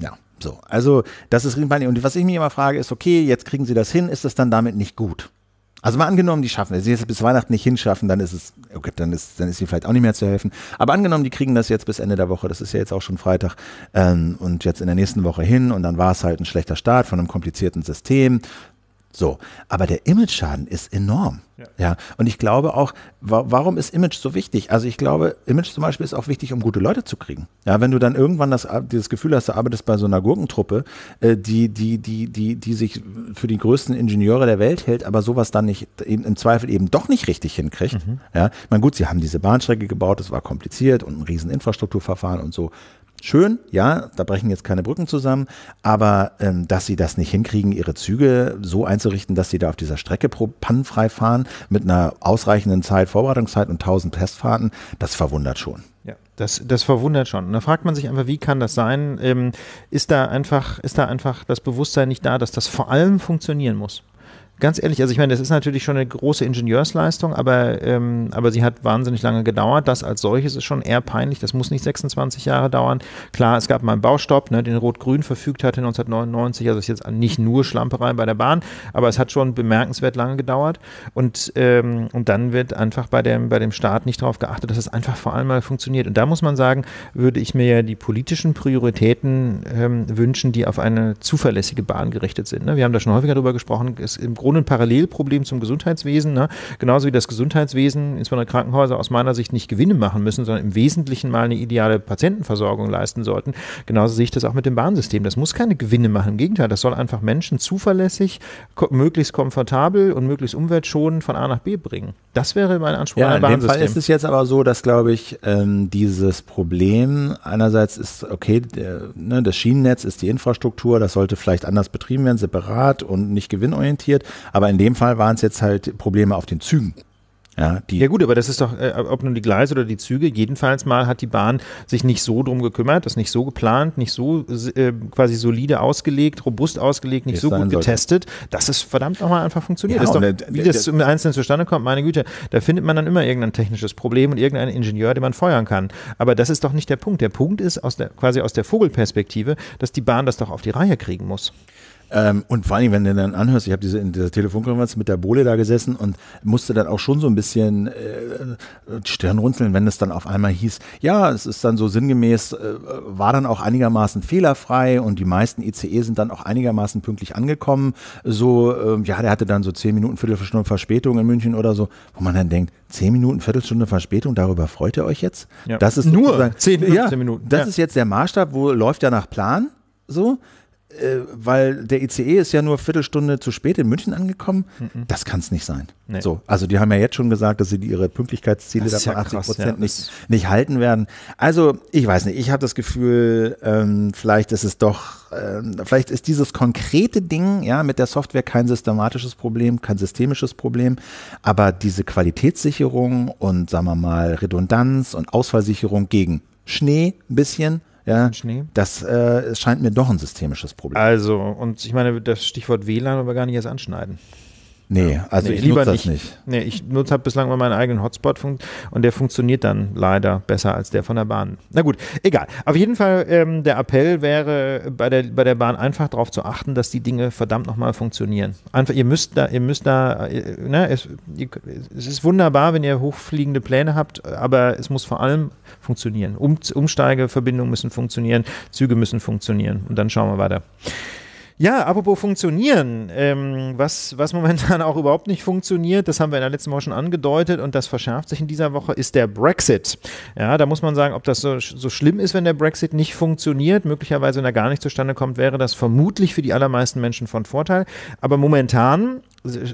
ja. So, also das ist Und was ich mich immer frage, ist, okay, jetzt kriegen sie das hin, ist das dann damit nicht gut? Also mal angenommen, die schaffen, wenn sie es bis Weihnachten nicht hinschaffen, dann ist es, okay, oh dann ist, dann ist sie vielleicht auch nicht mehr zu helfen. Aber angenommen, die kriegen das jetzt bis Ende der Woche, das ist ja jetzt auch schon Freitag, ähm, und jetzt in der nächsten Woche hin und dann war es halt ein schlechter Start von einem komplizierten System. So, aber der Image-Schaden ist enorm. Ja. ja. Und ich glaube auch, wa warum ist Image so wichtig? Also ich glaube, Image zum Beispiel ist auch wichtig, um gute Leute zu kriegen. Ja, wenn du dann irgendwann das, dieses Gefühl hast, du arbeitest bei so einer Gurkentruppe, äh, die, die, die, die, die sich für die größten Ingenieure der Welt hält, aber sowas dann nicht, eben, im Zweifel eben doch nicht richtig hinkriegt. Mhm. Ja, ich meine, gut, sie haben diese Bahnstrecke gebaut, das war kompliziert und ein riesen Infrastrukturverfahren und so. Schön, ja, da brechen jetzt keine Brücken zusammen, aber ähm, dass sie das nicht hinkriegen, ihre Züge so einzurichten, dass sie da auf dieser Strecke pannenfrei fahren, mit einer ausreichenden Zeit, Vorbereitungszeit und 1000 Testfahrten, das verwundert schon. Ja, das, das verwundert schon. Und da fragt man sich einfach, wie kann das sein? Ähm, ist, da einfach, ist da einfach das Bewusstsein nicht da, dass das vor allem funktionieren muss? ganz ehrlich, also ich meine, das ist natürlich schon eine große Ingenieursleistung, aber, ähm, aber sie hat wahnsinnig lange gedauert. Das als solches ist schon eher peinlich. Das muss nicht 26 Jahre dauern. Klar, es gab mal einen Baustopp, ne, den Rot-Grün verfügt hatte 1999. Also ist jetzt nicht nur Schlamperei bei der Bahn, aber es hat schon bemerkenswert lange gedauert. Und, ähm, und dann wird einfach bei dem, bei dem Staat nicht darauf geachtet, dass es einfach vor allem mal funktioniert. Und da muss man sagen, würde ich mir ja die politischen Prioritäten ähm, wünschen, die auf eine zuverlässige Bahn gerichtet sind. Ne? Wir haben da schon häufiger drüber gesprochen. Ist im Großen ein Parallelproblem zum Gesundheitswesen. Ne? Genauso wie das Gesundheitswesen, insbesondere Krankenhäuser, aus meiner Sicht nicht Gewinne machen müssen, sondern im Wesentlichen mal eine ideale Patientenversorgung leisten sollten. Genauso sehe ich das auch mit dem Bahnsystem. Das muss keine Gewinne machen. Im Gegenteil, das soll einfach Menschen zuverlässig, ko möglichst komfortabel und möglichst umweltschonend von A nach B bringen. Das wäre mein Anspruch ja, an ein Bahnsystem. In dem Fall ist es jetzt aber so, dass, glaube ich, ähm, dieses Problem einerseits ist, okay, der, ne, das Schienennetz ist die Infrastruktur, das sollte vielleicht anders betrieben werden, separat und nicht gewinnorientiert. Aber in dem Fall waren es jetzt halt Probleme auf den Zügen. Ja, ja, gut, aber das ist doch, äh, ob nun die Gleise oder die Züge, jedenfalls mal hat die Bahn sich nicht so drum gekümmert, das nicht so geplant, nicht so äh, quasi solide ausgelegt, robust ausgelegt, nicht so gut getestet, dass es verdammt nochmal einfach funktioniert. Ja, das doch, der, wie der, das im Einzelnen zustande kommt, meine Güte, da findet man dann immer irgendein technisches Problem und irgendeinen Ingenieur, den man feuern kann. Aber das ist doch nicht der Punkt. Der Punkt ist aus der, quasi aus der Vogelperspektive, dass die Bahn das doch auf die Reihe kriegen muss. Ähm, und vor allem, wenn du dann anhörst, ich habe diese in dieser Telefonkonferenz mit der Bohle da gesessen und musste dann auch schon so ein bisschen äh, Stirn runzeln, wenn es dann auf einmal hieß, ja, es ist dann so sinngemäß, äh, war dann auch einigermaßen fehlerfrei und die meisten ICE e sind dann auch einigermaßen pünktlich angekommen. So, äh, ja, der hatte dann so zehn Minuten, Viertelstunde Verspätung in München oder so, wo man dann denkt, zehn Minuten, Viertelstunde Verspätung, darüber freut ihr euch jetzt? Ja. Das ist nur zehn, ja, Minuten. Das ja. ist jetzt der Maßstab, wo läuft ja nach Plan so äh, weil der ICE ist ja nur eine Viertelstunde zu spät in München angekommen. Mhm. Das kann es nicht sein. Nee. So, also die haben ja jetzt schon gesagt, dass sie ihre Pünktlichkeitsziele davon ja 80 Prozent ja. nicht, nicht halten werden. Also ich weiß nicht, ich habe das Gefühl, ähm, vielleicht ist es doch, ähm, vielleicht ist dieses konkrete Ding ja mit der Software kein systematisches Problem, kein systemisches Problem, aber diese Qualitätssicherung und sagen wir mal Redundanz und Ausfallsicherung gegen Schnee ein bisschen ja, Schnee. Das äh, scheint mir doch ein systemisches Problem. Also, und ich meine, das Stichwort WLAN wollen wir gar nicht erst anschneiden. Nee, also nee, ich lieber nutze nicht. das nicht. Nee, ich nutze halt bislang mal meinen eigenen Hotspot und der funktioniert dann leider besser als der von der Bahn. Na gut, egal. Auf jeden Fall, ähm, der Appell wäre bei der, bei der Bahn einfach darauf zu achten, dass die Dinge verdammt nochmal funktionieren. Einfach, ihr müsst da, ihr müsst da, ihr, äh, ne, es, ihr, es ist wunderbar, wenn ihr hochfliegende Pläne habt, aber es muss vor allem funktionieren. Um, Umsteigeverbindungen müssen funktionieren, Züge müssen funktionieren und dann schauen wir weiter. Ja, apropos funktionieren, ähm, was, was momentan auch überhaupt nicht funktioniert, das haben wir in der letzten Woche schon angedeutet und das verschärft sich in dieser Woche, ist der Brexit. Ja, da muss man sagen, ob das so, so schlimm ist, wenn der Brexit nicht funktioniert, möglicherweise, wenn er gar nicht zustande kommt, wäre das vermutlich für die allermeisten Menschen von Vorteil. Aber momentan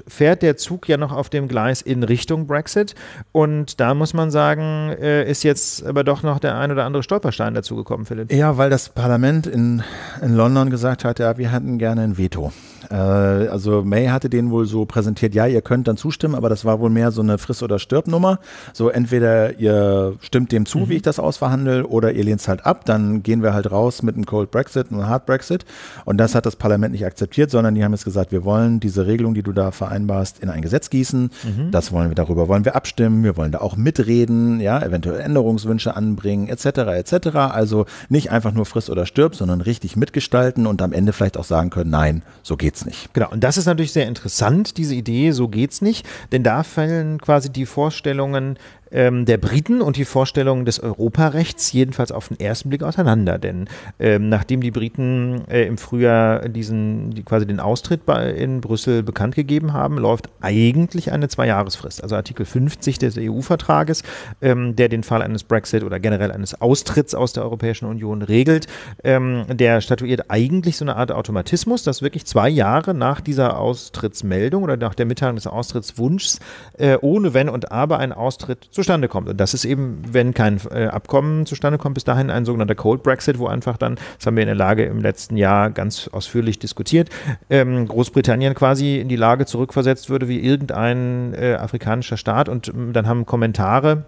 fährt der Zug ja noch auf dem Gleis in Richtung Brexit. Und da muss man sagen, äh, ist jetzt aber doch noch der ein oder andere Stolperstein dazugekommen, Philipp. Ja, weil das Parlament in, in London gesagt hat, ja, wir hätten gerne ein Veto. Äh, also May hatte den wohl so präsentiert, ja, ihr könnt dann zustimmen, aber das war wohl mehr so eine Friss- oder Stirb-Nummer. So entweder ihr stimmt dem zu, mhm. wie ich das ausverhandle, oder ihr lehnt es halt ab, dann gehen wir halt raus mit einem Cold Brexit, einem Hard Brexit. Und das hat das Parlament nicht akzeptiert, sondern die haben jetzt gesagt, wir wollen diese Regelung, die du da vereinbarst, in ein Gesetz gießen. Mhm. Das wollen wir, darüber wollen wir abstimmen, wir wollen da auch mitreden, ja, eventuell Änderungswünsche anbringen, etc., etc. Also nicht einfach nur Friss oder Stirb, sondern richtig mitgestalten und am Ende vielleicht auch sagen können, nein, so geht's geht's nicht. Genau, und das ist natürlich sehr interessant, diese Idee, so geht's nicht, denn da fallen quasi die Vorstellungen ähm, der Briten und die Vorstellungen des Europarechts jedenfalls auf den ersten Blick auseinander. Denn ähm, nachdem die Briten äh, im Frühjahr diesen, die quasi den Austritt bei, in Brüssel bekannt gegeben haben, läuft eigentlich eine Zweijahresfrist. Also Artikel 50 des EU-Vertrages, ähm, der den Fall eines Brexit oder generell eines Austritts aus der Europäischen Union regelt, ähm, der statuiert eigentlich so eine Art Automatismus, dass wirklich zwei Jahre nach dieser Austrittsmeldung oder nach der Mitteilung des Austrittswunschs äh, ohne Wenn und Aber ein Austritt zu zustande kommt. Und das ist eben, wenn kein äh, Abkommen zustande kommt, bis dahin ein sogenannter Cold Brexit, wo einfach dann, das haben wir in der Lage im letzten Jahr ganz ausführlich diskutiert, ähm, Großbritannien quasi in die Lage zurückversetzt würde wie irgendein äh, afrikanischer Staat. Und ähm, dann haben Kommentare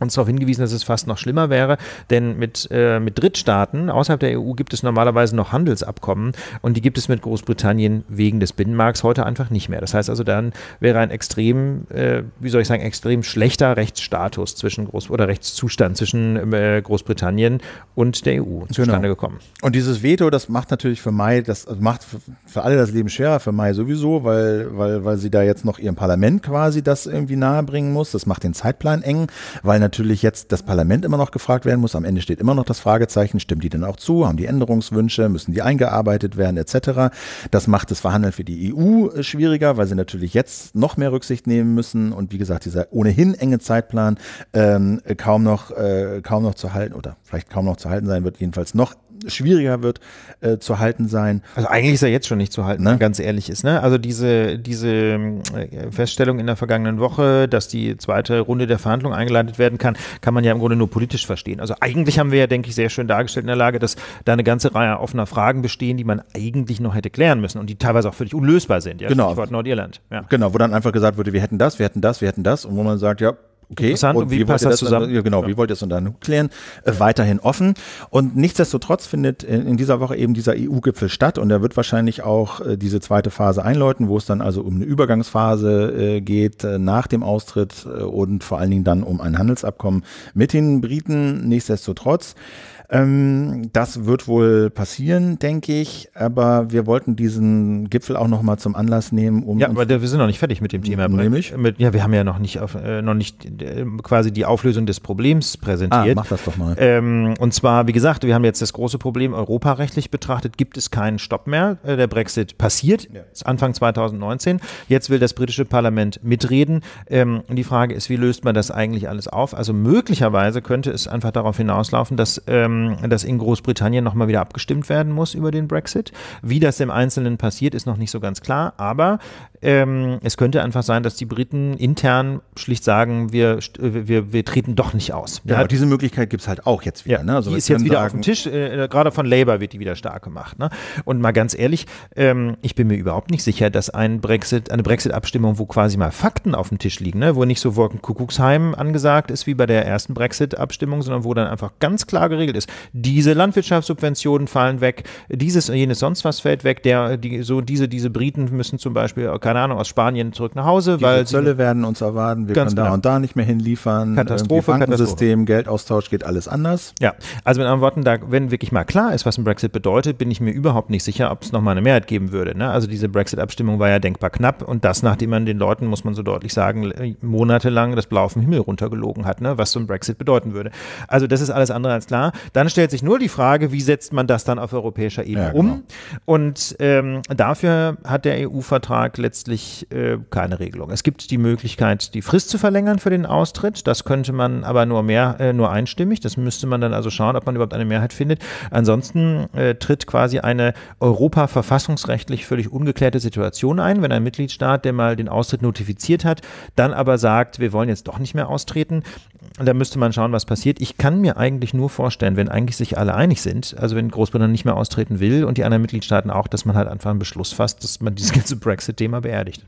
uns darauf hingewiesen, dass es fast noch schlimmer wäre, denn mit, äh, mit Drittstaaten außerhalb der EU gibt es normalerweise noch Handelsabkommen und die gibt es mit Großbritannien wegen des Binnenmarkts heute einfach nicht mehr. Das heißt also, dann wäre ein extrem, äh, wie soll ich sagen, extrem schlechter Rechtsstatus zwischen Groß oder Rechtszustand zwischen äh, Großbritannien und der EU genau. zustande genau. gekommen. Und dieses Veto, das macht natürlich für Mai, das also macht für alle das Leben schwerer, für Mai sowieso, weil, weil, weil sie da jetzt noch ihrem Parlament quasi das irgendwie nahebringen muss. Das macht den Zeitplan eng, weil natürlich jetzt das Parlament immer noch gefragt werden muss. Am Ende steht immer noch das Fragezeichen, stimmen die denn auch zu? Haben die Änderungswünsche? Müssen die eingearbeitet werden etc.? Das macht das Verhandeln für die EU äh, schwieriger, weil sie natürlich jetzt noch mehr Rücksicht nehmen müssen. Und wie gesagt, dieser ohnehin enge Zeitplan ähm, kaum, noch, äh, kaum noch zu halten oder vielleicht kaum noch zu halten sein wird, jedenfalls noch schwieriger wird äh, zu halten sein. Also eigentlich ist er jetzt schon nicht zu halten, ne? wenn ne? ganz ehrlich ist. Ne? Also diese, diese ähm, äh, Feststellung in der vergangenen Woche, dass die zweite Runde der Verhandlungen eingeleitet werden kann, kann man ja im Grunde nur politisch verstehen. Also eigentlich haben wir ja, denke ich, sehr schön dargestellt in der Lage, dass da eine ganze Reihe offener Fragen bestehen, die man eigentlich noch hätte klären müssen und die teilweise auch völlig unlösbar sind. Ja? Genau. Stichwort Nordirland. Ja. Genau, wo dann einfach gesagt wurde, wir hätten das, wir hätten das, wir hätten das und wo man sagt, ja, Okay. Interessant. Und, und wie, passt das zusammen? Dann, ja, genau, ja. wie wollt ihr das dann klären? Äh, weiterhin offen. Und nichtsdestotrotz findet in, in dieser Woche eben dieser EU-Gipfel statt und er wird wahrscheinlich auch äh, diese zweite Phase einläuten, wo es dann also um eine Übergangsphase äh, geht äh, nach dem Austritt äh, und vor allen Dingen dann um ein Handelsabkommen mit den Briten. Nichtsdestotrotz. Ähm, das wird wohl passieren, denke ich. Aber wir wollten diesen Gipfel auch nochmal zum Anlass nehmen, um. Ja, aber wir sind noch nicht fertig mit dem Thema. Nämlich? Mit, ja, wir haben ja noch nicht, auf, äh, noch nicht äh, quasi die Auflösung des Problems präsentiert. Ah, mach das doch mal. Ähm, und zwar, wie gesagt, wir haben jetzt das große Problem, europarechtlich betrachtet gibt es keinen Stopp mehr. Äh, der Brexit passiert ja. Anfang 2019. Jetzt will das britische Parlament mitreden. Ähm, die Frage ist, wie löst man das eigentlich alles auf? Also möglicherweise könnte es einfach darauf hinauslaufen, dass ähm, ähm, dass in Großbritannien nochmal wieder abgestimmt werden muss über den Brexit. Wie das im Einzelnen passiert, ist noch nicht so ganz klar, aber ähm, es könnte einfach sein, dass die Briten intern schlicht sagen, wir, äh, wir, wir treten doch nicht aus. Ja, ja diese Möglichkeit gibt es halt auch jetzt wieder. Ja, ne? also die ist jetzt wieder sagen, auf dem Tisch, äh, gerade von Labour wird die wieder stark gemacht. Ne? Und mal ganz ehrlich, ähm, ich bin mir überhaupt nicht sicher, dass ein Brexit, eine Brexit-Abstimmung, wo quasi mal Fakten auf dem Tisch liegen, ne? wo nicht so Wolkenkuckucksheim angesagt ist wie bei der ersten Brexit-Abstimmung, sondern wo dann einfach ganz klar geregelt ist, diese Landwirtschaftssubventionen fallen weg, dieses, und jenes, sonst was fällt weg, der, die, so diese, diese Briten müssen zum Beispiel, keine Ahnung, aus Spanien zurück nach Hause, die weil. Zölle werden uns erwarten, wir können genau. da und da nicht mehr hinliefern. Katastrophe, Bankensystem, Geldaustausch geht alles anders. Ja, also mit anderen Worten, da, wenn wirklich mal klar ist, was ein Brexit bedeutet, bin ich mir überhaupt nicht sicher, ob es nochmal eine Mehrheit geben würde. Ne? Also diese Brexit-Abstimmung war ja denkbar knapp und das, nachdem man den Leuten, muss man so deutlich sagen, äh, monatelang das Blau auf dem Himmel runtergelogen hat, ne? was so ein Brexit bedeuten würde. Also das ist alles andere als klar. Dann dann stellt sich nur die Frage, wie setzt man das dann auf europäischer Ebene ja, genau. um? Und ähm, dafür hat der EU-Vertrag letztlich äh, keine Regelung. Es gibt die Möglichkeit, die Frist zu verlängern für den Austritt. Das könnte man aber nur mehr, äh, nur einstimmig. Das müsste man dann also schauen, ob man überhaupt eine Mehrheit findet. Ansonsten äh, tritt quasi eine Europa-verfassungsrechtlich völlig ungeklärte Situation ein, wenn ein Mitgliedstaat, der mal den Austritt notifiziert hat, dann aber sagt, wir wollen jetzt doch nicht mehr austreten. Da müsste man schauen, was passiert. Ich kann mir eigentlich nur vorstellen, wenn wenn eigentlich sich alle einig sind, also wenn Großbritannien nicht mehr austreten will und die anderen Mitgliedstaaten auch, dass man halt einfach einen Beschluss fasst, dass man dieses ganze Brexit-Thema beerdigt.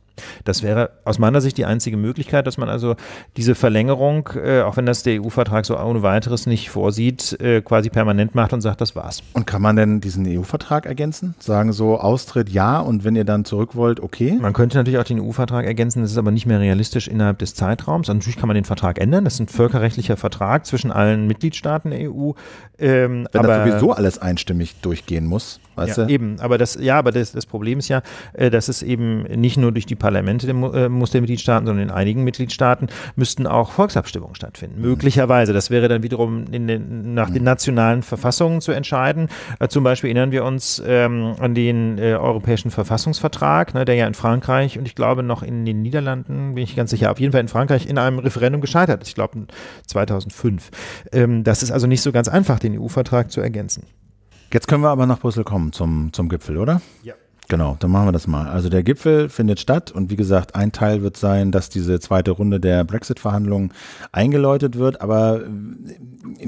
Das wäre aus meiner Sicht die einzige Möglichkeit, dass man also diese Verlängerung, äh, auch wenn das der EU-Vertrag so ohne weiteres nicht vorsieht, äh, quasi permanent macht und sagt, das war's. Und kann man denn diesen EU-Vertrag ergänzen? Sagen so, Austritt ja und wenn ihr dann zurück wollt, okay? Man könnte natürlich auch den EU-Vertrag ergänzen, das ist aber nicht mehr realistisch innerhalb des Zeitraums. Natürlich kann man den Vertrag ändern, das ist ein völkerrechtlicher Vertrag zwischen allen Mitgliedstaaten der EU. Ähm, Wenn aber, das sowieso alles einstimmig durchgehen muss. Weißt ja, du? eben. Aber das, ja, aber das, das Problem ist ja, äh, dass es eben nicht nur durch die Parlamente der, äh, muss der Mitgliedstaaten, sondern in einigen Mitgliedstaaten müssten auch Volksabstimmungen stattfinden. Mhm. Möglicherweise. Das wäre dann wiederum in den, nach mhm. den nationalen Verfassungen zu entscheiden. Äh, zum Beispiel erinnern wir uns ähm, an den äh, Europäischen Verfassungsvertrag, ne, der ja in Frankreich und ich glaube noch in den Niederlanden, bin ich ganz sicher, auf jeden Fall in Frankreich in einem Referendum gescheitert ist. Ich glaube 2005. Ähm, das ist also nicht so ganz einfach, den EU-Vertrag zu ergänzen. Jetzt können wir aber nach Brüssel kommen zum, zum Gipfel, oder? Ja. Genau, dann machen wir das mal. Also der Gipfel findet statt und wie gesagt, ein Teil wird sein, dass diese zweite Runde der Brexit-Verhandlungen eingeläutet wird. Aber äh,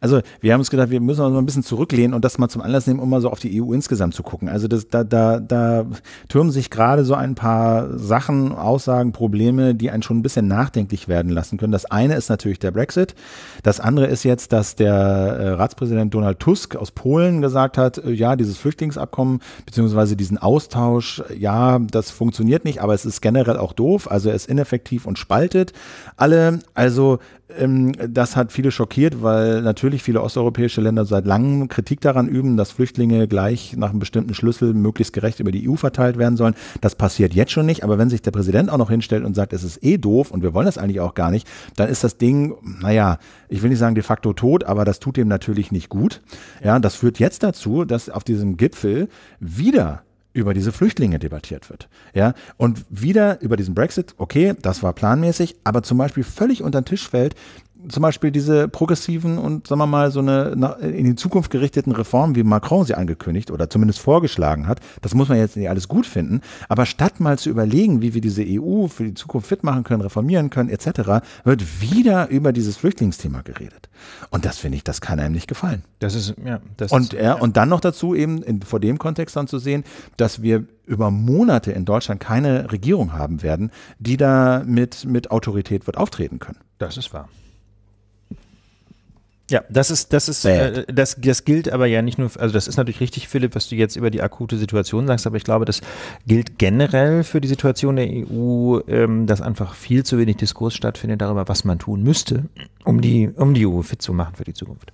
also wir haben uns gedacht, wir müssen uns mal ein bisschen zurücklehnen und das mal zum Anlass nehmen, um mal so auf die EU insgesamt zu gucken. Also das, da, da, da türmen sich gerade so ein paar Sachen, Aussagen, Probleme, die einen schon ein bisschen nachdenklich werden lassen können. Das eine ist natürlich der Brexit. Das andere ist jetzt, dass der äh, Ratspräsident Donald Tusk aus Polen gesagt hat, äh, ja, dieses Flüchtlingsabkommen beziehungsweise diesen diesen Austausch, ja, das funktioniert nicht, aber es ist generell auch doof, also er ist ineffektiv und spaltet alle. Also ähm, das hat viele schockiert, weil natürlich viele osteuropäische Länder seit langem Kritik daran üben, dass Flüchtlinge gleich nach einem bestimmten Schlüssel möglichst gerecht über die EU verteilt werden sollen. Das passiert jetzt schon nicht, aber wenn sich der Präsident auch noch hinstellt und sagt, es ist eh doof und wir wollen das eigentlich auch gar nicht, dann ist das Ding, naja, ich will nicht sagen de facto tot, aber das tut ihm natürlich nicht gut. Ja, das führt jetzt dazu, dass auf diesem Gipfel wieder über diese Flüchtlinge debattiert wird. Ja, und wieder über diesen Brexit, okay, das war planmäßig, aber zum Beispiel völlig unter den Tisch fällt, zum Beispiel diese progressiven und sagen wir mal so eine in die Zukunft gerichteten Reformen, wie Macron sie angekündigt oder zumindest vorgeschlagen hat, das muss man jetzt nicht alles gut finden, aber statt mal zu überlegen, wie wir diese EU für die Zukunft fit machen können, reformieren können etc., wird wieder über dieses Flüchtlingsthema geredet. Und das finde ich, das kann einem nicht gefallen. Das ist ja das und ist, ja. und dann noch dazu eben in, vor dem Kontext dann zu sehen, dass wir über Monate in Deutschland keine Regierung haben werden, die da mit mit Autorität wird auftreten können. Das ist wahr. Ja, das ist, das ist, äh, das, das gilt aber ja nicht nur, also das ist natürlich richtig, Philipp, was du jetzt über die akute Situation sagst, aber ich glaube, das gilt generell für die Situation der EU, ähm, dass einfach viel zu wenig Diskurs stattfindet darüber, was man tun müsste, um die, um die EU fit zu machen für die Zukunft.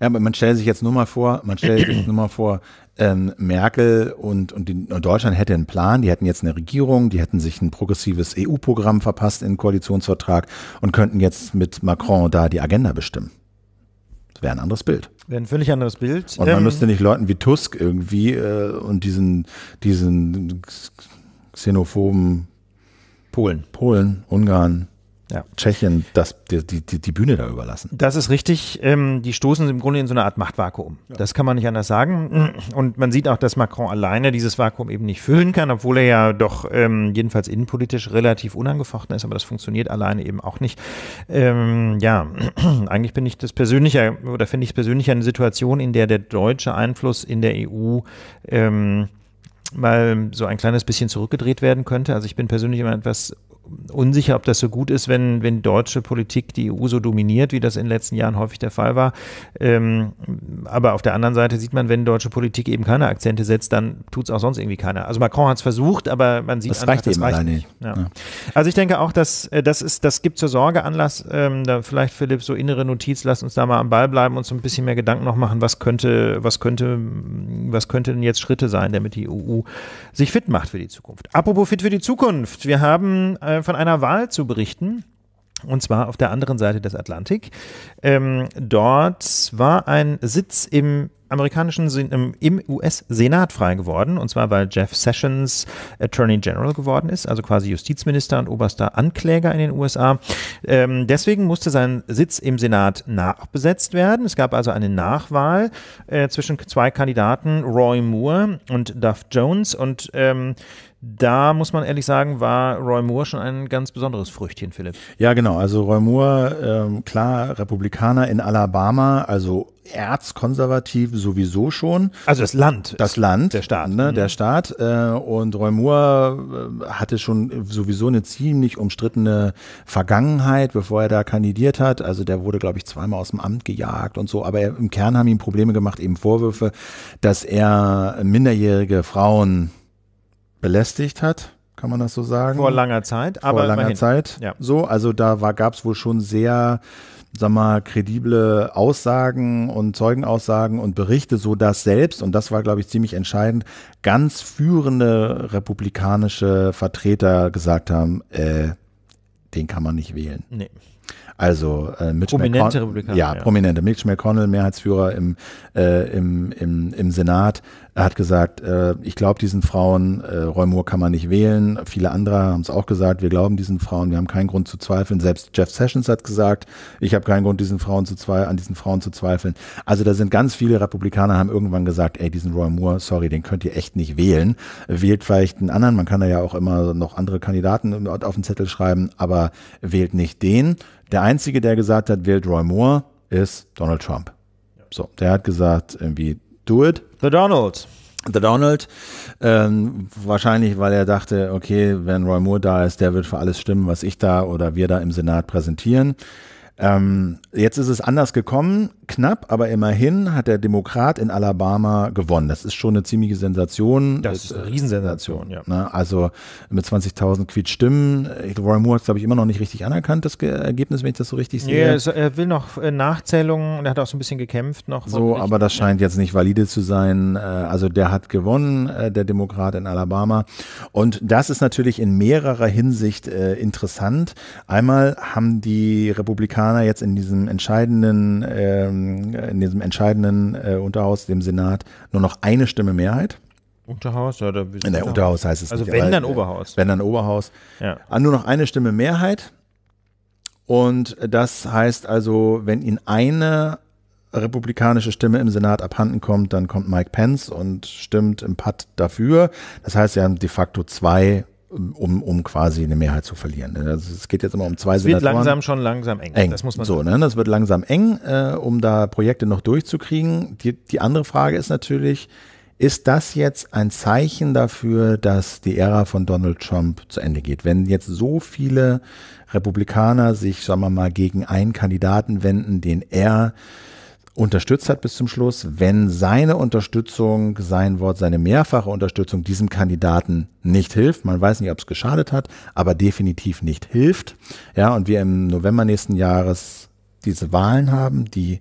Ja, aber man stellt sich jetzt nur mal vor, man stellt sich nur mal vor, ähm, Merkel und, und, die, und Deutschland hätte einen Plan, die hätten jetzt eine Regierung, die hätten sich ein progressives EU-Programm verpasst in den Koalitionsvertrag und könnten jetzt mit Macron da die Agenda bestimmen wäre ein anderes Bild. Wäre ein völlig anderes Bild. Und man ähm, müsste nicht Leuten wie Tusk irgendwie äh, und diesen, diesen xenophoben Polen. Polen, Ungarn, ja. Tschechien das, die, die, die Bühne da überlassen. Das ist richtig. Ähm, die stoßen im Grunde in so eine Art Machtvakuum. Ja. Das kann man nicht anders sagen. Und man sieht auch, dass Macron alleine dieses Vakuum eben nicht füllen kann, obwohl er ja doch ähm, jedenfalls innenpolitisch relativ unangefochten ist. Aber das funktioniert alleine eben auch nicht. Ähm, ja, eigentlich bin ich das persönlicher oder finde ich es persönlich eine Situation, in der der deutsche Einfluss in der EU ähm, mal so ein kleines bisschen zurückgedreht werden könnte. Also ich bin persönlich immer etwas unsicher, ob das so gut ist, wenn, wenn deutsche Politik die EU so dominiert, wie das in den letzten Jahren häufig der Fall war. Ähm, aber auf der anderen Seite sieht man, wenn deutsche Politik eben keine Akzente setzt, dann tut es auch sonst irgendwie keiner. Also Macron hat es versucht, aber man sieht das einfach, reicht das eben reicht nicht. nicht. Ja. Ja. Also ich denke auch, dass äh, das ist, das gibt zur Sorge Anlass. Ähm, da vielleicht Philipp so innere Notiz, lasst uns da mal am Ball bleiben und so ein bisschen mehr Gedanken noch machen, was könnte, was könnte, was könnte denn jetzt Schritte sein, damit die EU sich fit macht für die Zukunft. Apropos fit für die Zukunft, wir haben äh, äh, von einer Wahl zu berichten. Und zwar auf der anderen Seite des Atlantik. Ähm, dort war ein Sitz im amerikanischen im US-Senat frei geworden, und zwar weil Jeff Sessions Attorney General geworden ist, also quasi Justizminister und oberster Ankläger in den USA. Ähm, deswegen musste sein Sitz im Senat nachbesetzt werden. Es gab also eine Nachwahl äh, zwischen zwei Kandidaten, Roy Moore und Duff Jones, und ähm, da muss man ehrlich sagen, war Roy Moore schon ein ganz besonderes Früchtchen, Philipp. Ja, genau. Also Roy Moore, ähm, klar, Republikaner in Alabama, also erzkonservativ sowieso schon. Also das Land. Das Land. Der Staat. Ne, mhm. Der Staat. Äh, und Roy Moore äh, hatte schon sowieso eine ziemlich umstrittene Vergangenheit, bevor er da kandidiert hat. Also der wurde, glaube ich, zweimal aus dem Amt gejagt und so. Aber im Kern haben ihm Probleme gemacht, eben Vorwürfe, dass er minderjährige Frauen belästigt hat, kann man das so sagen? Vor langer Zeit, aber. Vor langer immerhin. Zeit. Ja. So, also da gab es wohl schon sehr, sag mal, kredible Aussagen und Zeugenaussagen und Berichte, so dass selbst, und das war, glaube ich, ziemlich entscheidend, ganz führende republikanische Vertreter gesagt haben, äh, den kann man nicht wählen. Nee. Also äh, Mitch prominente Republikaner. ja, ja, prominente. Mitch McConnell, Mehrheitsführer im, äh, im, im, im Senat, hat gesagt, äh, ich glaube diesen Frauen, äh, Roy Moore kann man nicht wählen. Viele andere haben es auch gesagt, wir glauben diesen Frauen, wir haben keinen Grund zu zweifeln. Selbst Jeff Sessions hat gesagt, ich habe keinen Grund, diesen Frauen zu an diesen Frauen zu zweifeln. Also da sind ganz viele Republikaner, haben irgendwann gesagt, ey, diesen Roy Moore, sorry, den könnt ihr echt nicht wählen. Wählt vielleicht einen anderen, man kann da ja auch immer noch andere Kandidaten äh, auf den Zettel schreiben, aber wählt nicht den. Der Einzige, der gesagt hat, wählt Roy Moore, ist Donald Trump. So, der hat gesagt, irgendwie, do it. The Donald. The Donald. Ähm, wahrscheinlich, weil er dachte, okay, wenn Roy Moore da ist, der wird für alles stimmen, was ich da oder wir da im Senat präsentieren. Ähm, jetzt ist es anders gekommen, knapp, aber immerhin hat der Demokrat in Alabama gewonnen. Das ist schon eine ziemliche Sensation. Das ist eine Riesensensation, ja. Na, also mit 20.000 Quiet Stimmen. Äh, Roy Moore hat es, glaube ich, immer noch nicht richtig anerkannt, das Ergebnis, wenn ich das so richtig sehe. Ja, äh, er will noch äh, Nachzählungen er hat auch so ein bisschen gekämpft noch. So, aber das scheint jetzt nicht valide zu sein. Also der hat gewonnen, der Demokrat in Alabama. Und das ist natürlich in mehrerer Hinsicht interessant. Einmal haben die Republikaner Republikaner jetzt in diesem entscheidenden, ähm, in diesem entscheidenden äh, Unterhaus, dem Senat, nur noch eine Stimme Mehrheit. Unterhaus, ja, da In der Unterhaus heißt es. Also nicht, wenn dann Oberhaus. Wenn dann Oberhaus. Ja. Ah, nur noch eine Stimme Mehrheit. Und das heißt also, wenn ihnen eine republikanische Stimme im Senat abhanden kommt, dann kommt Mike Pence und stimmt im Patt dafür. Das heißt, sie haben de facto zwei um, um quasi eine Mehrheit zu verlieren. Ne? Also es geht jetzt immer um zwei es Senatoren. Es wird langsam schon langsam eng. eng. Das muss man so, sagen. Ne? Das wird langsam eng, äh, um da Projekte noch durchzukriegen. Die, die andere Frage ist natürlich, ist das jetzt ein Zeichen dafür, dass die Ära von Donald Trump zu Ende geht? Wenn jetzt so viele Republikaner sich, sagen wir mal, gegen einen Kandidaten wenden, den er unterstützt hat bis zum Schluss, wenn seine Unterstützung, sein Wort, seine mehrfache Unterstützung diesem Kandidaten nicht hilft. Man weiß nicht, ob es geschadet hat, aber definitiv nicht hilft. Ja, und wir im November nächsten Jahres diese Wahlen haben, die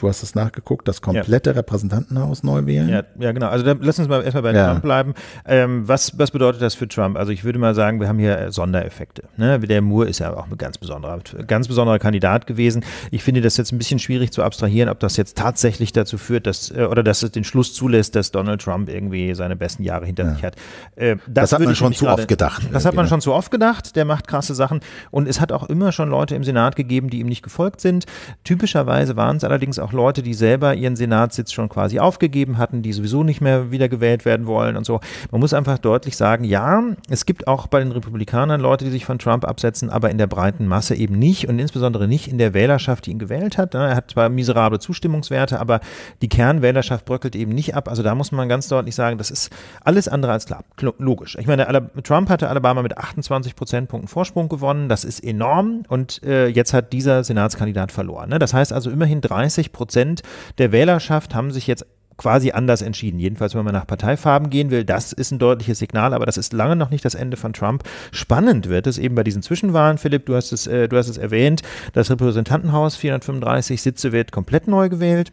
du hast es nachgeguckt, das komplette ja. Repräsentantenhaus neu wählen? Ja, ja genau. Also lass uns mal erstmal bei ja. Trump bleiben. Ähm, was, was bedeutet das für Trump? Also ich würde mal sagen, wir haben hier äh, Sondereffekte. Ne? Der Moore ist ja auch ein ganz besonderer, ganz besonderer Kandidat gewesen. Ich finde das jetzt ein bisschen schwierig zu abstrahieren, ob das jetzt tatsächlich dazu führt, dass äh, oder dass es den Schluss zulässt, dass Donald Trump irgendwie seine besten Jahre hinter ja. sich hat. Äh, das, das hat man schon zu grade, oft gedacht. Das hat man ne? schon zu oft gedacht. Der macht krasse Sachen und es hat auch immer schon Leute im Senat gegeben, die ihm nicht gefolgt sind. Typischerweise waren es allerdings auch auch Leute, die selber ihren Senatssitz schon quasi aufgegeben hatten, die sowieso nicht mehr wiedergewählt werden wollen und so. Man muss einfach deutlich sagen, ja, es gibt auch bei den Republikanern Leute, die sich von Trump absetzen, aber in der breiten Masse eben nicht und insbesondere nicht in der Wählerschaft, die ihn gewählt hat. Er hat zwar miserable Zustimmungswerte, aber die Kernwählerschaft bröckelt eben nicht ab. Also da muss man ganz deutlich sagen, das ist alles andere als klar. Logisch. Ich meine, Trump hatte Alabama mit 28 Prozentpunkten Vorsprung gewonnen. Das ist enorm und äh, jetzt hat dieser Senatskandidat verloren. Ne? Das heißt also immerhin 30 Prozent der Wählerschaft haben sich jetzt quasi anders entschieden. Jedenfalls, wenn man nach Parteifarben gehen will, das ist ein deutliches Signal, aber das ist lange noch nicht das Ende von Trump. Spannend wird es eben bei diesen Zwischenwahlen. Philipp, du hast es, äh, du hast es erwähnt, das Repräsentantenhaus 435 Sitze wird komplett neu gewählt.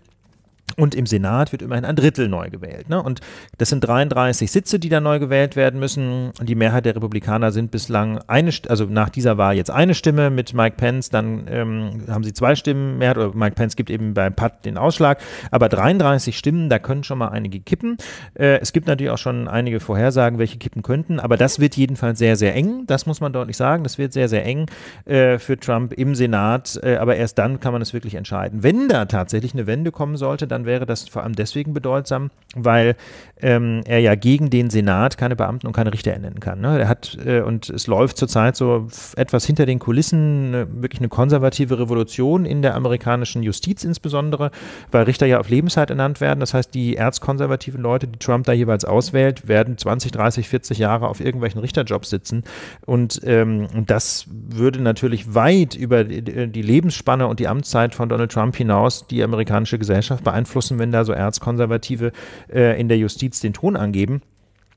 Und im Senat wird immerhin ein Drittel neu gewählt. Ne? Und das sind 33 Sitze, die da neu gewählt werden müssen. Die Mehrheit der Republikaner sind bislang eine, also nach dieser Wahl jetzt eine Stimme mit Mike Pence, dann ähm, haben sie zwei Stimmen mehr, oder Mike Pence gibt eben bei Pat den Ausschlag. Aber 33 Stimmen, da können schon mal einige kippen. Äh, es gibt natürlich auch schon einige Vorhersagen, welche kippen könnten. Aber das wird jedenfalls sehr, sehr eng. Das muss man deutlich sagen. Das wird sehr, sehr eng äh, für Trump im Senat. Äh, aber erst dann kann man es wirklich entscheiden. Wenn da tatsächlich eine Wende kommen sollte, dann wäre das vor allem deswegen bedeutsam, weil ähm, er ja gegen den Senat keine Beamten und keine Richter ernennen kann. Ne? Er hat, äh, und es läuft zurzeit so etwas hinter den Kulissen, eine, wirklich eine konservative Revolution in der amerikanischen Justiz insbesondere, weil Richter ja auf Lebenszeit ernannt werden. Das heißt, die erzkonservativen Leute, die Trump da jeweils auswählt, werden 20, 30, 40 Jahre auf irgendwelchen Richterjobs sitzen. Und ähm, das würde natürlich weit über die Lebensspanne und die Amtszeit von Donald Trump hinaus die amerikanische Gesellschaft beeinflussen beeinflussen, wenn da so erzkonservative äh, in der Justiz den Ton angeben.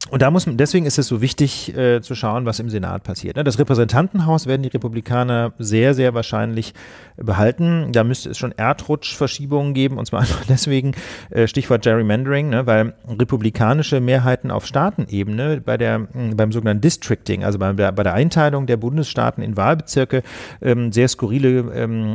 Und da muss man, deswegen ist es so wichtig äh, zu schauen, was im Senat passiert. Ne? Das Repräsentantenhaus werden die Republikaner sehr, sehr wahrscheinlich behalten. Da müsste es schon Erdrutschverschiebungen geben, und zwar einfach deswegen, äh, Stichwort Gerrymandering, ne, weil republikanische Mehrheiten auf Staatenebene bei der, hm, beim sogenannten Districting, also bei der, bei der Einteilung der Bundesstaaten in Wahlbezirke, ähm, sehr skurrile ähm,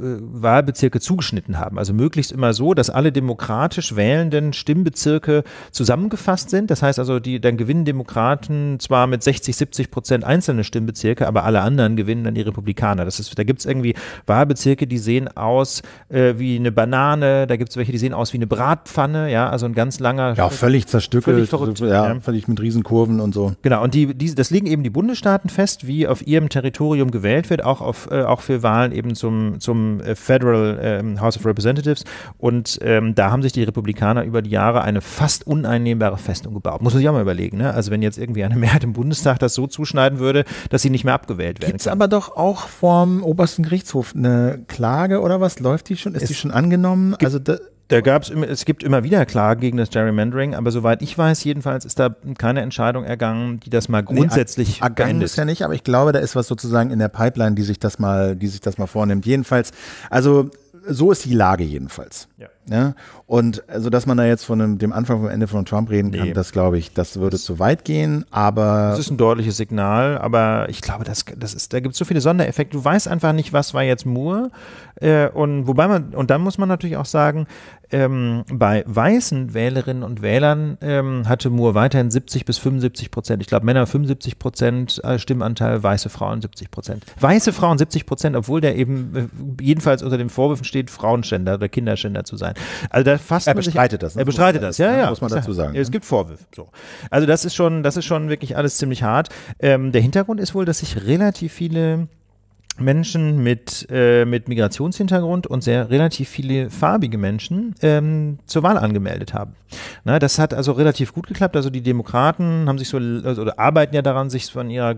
äh, Wahlbezirke zugeschnitten haben. Also möglichst immer so, dass alle demokratisch wählenden Stimmbezirke zusammengefasst sind. Das heißt also, die, dann gewinnen Demokraten zwar mit 60, 70 Prozent einzelne Stimmbezirke, aber alle anderen gewinnen dann die Republikaner. Das ist, da gibt es irgendwie Wahlbezirke, die sehen aus äh, wie eine Banane, da gibt es welche, die sehen aus wie eine Bratpfanne, ja, also ein ganz langer. Ja, völlig zerstückelt, völlig verrückt, ja, ja, völlig mit Riesenkurven und so. Genau, und die, die, das legen eben die Bundesstaaten fest, wie auf ihrem Territorium gewählt wird, auch, auf, äh, auch für Wahlen eben zum, zum äh, Federal äh, House of Representatives. Und ähm, da haben sich die Republikaner über die Jahre eine fast uneinnehmbare Festung gebaut. Muss man sich auch mal überlegen. Ne? Also wenn jetzt irgendwie eine Mehrheit im Bundestag das so zuschneiden würde, dass sie nicht mehr abgewählt werden Gibt es aber doch auch vom obersten Gerichtshof eine Klage oder was? Läuft die schon? Ist es die schon angenommen? Also da, da gab's immer, es gibt immer wieder Klagen gegen das Gerrymandering, aber soweit ich weiß, jedenfalls ist da keine Entscheidung ergangen, die das mal grundsätzlich nee, ergangen ist ja nicht, aber ich glaube, da ist was sozusagen in der Pipeline, die sich das mal, die sich das mal vornimmt. Jedenfalls, also so ist die Lage jedenfalls. Ja. Ja? Ne? Und also, dass man da jetzt von dem, dem Anfang vom Ende von Trump reden nee. kann, das glaube ich, das würde zu weit gehen, aber. Das ist ein deutliches Signal, aber ich glaube, das, das ist, da gibt es so viele Sondereffekte. Du weißt einfach nicht, was war jetzt Moore. Äh, und wobei man, und dann muss man natürlich auch sagen, ähm, bei weißen Wählerinnen und Wählern ähm, hatte Moore weiterhin 70 bis 75 Prozent. Ich glaube, Männer 75 Prozent äh, Stimmanteil, weiße Frauen 70 Prozent. Weiße Frauen 70 Prozent, obwohl der eben äh, jedenfalls unter dem Vorwürfen steht, Frauenschänder oder Kinderschänder zu sein. Also da fast er bestreitet sich, das. Ne? Er bestreitet das, das, ja, ja. Muss man dazu sagen. Es ne? gibt Vorwürfe. So. Also das ist schon, das ist schon wirklich alles ziemlich hart. Ähm, der Hintergrund ist wohl, dass sich relativ viele Menschen mit, äh, mit Migrationshintergrund und sehr relativ viele farbige Menschen ähm, zur Wahl angemeldet haben. Na, das hat also relativ gut geklappt. Also die Demokraten haben sich so also, oder arbeiten ja daran, sich von ihrer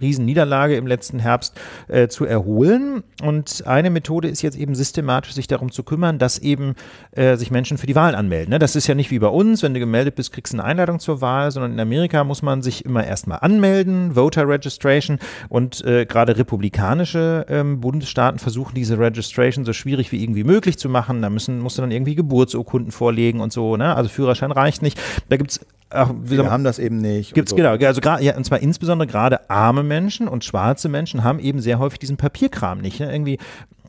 Riesenniederlage im letzten Herbst äh, zu erholen. Und eine Methode ist jetzt eben systematisch, sich darum zu kümmern, dass eben äh, sich Menschen für die Wahl anmelden. Ne? Das ist ja nicht wie bei uns, wenn du gemeldet bist, kriegst du eine Einladung zur Wahl, sondern in Amerika muss man sich immer erstmal anmelden, Voter Registration und äh, gerade republikanische amerikanische ähm, Bundesstaaten versuchen, diese Registration so schwierig wie irgendwie möglich zu machen. Da müssen, musst du dann irgendwie Geburtsurkunden vorlegen und so. Ne? Also Führerschein reicht nicht. Da gibt es Ach, wir sagen, haben das eben nicht. Gibt's so. genau, also ja, und zwar insbesondere gerade arme Menschen und schwarze Menschen haben eben sehr häufig diesen Papierkram nicht. Ne? Irgendwie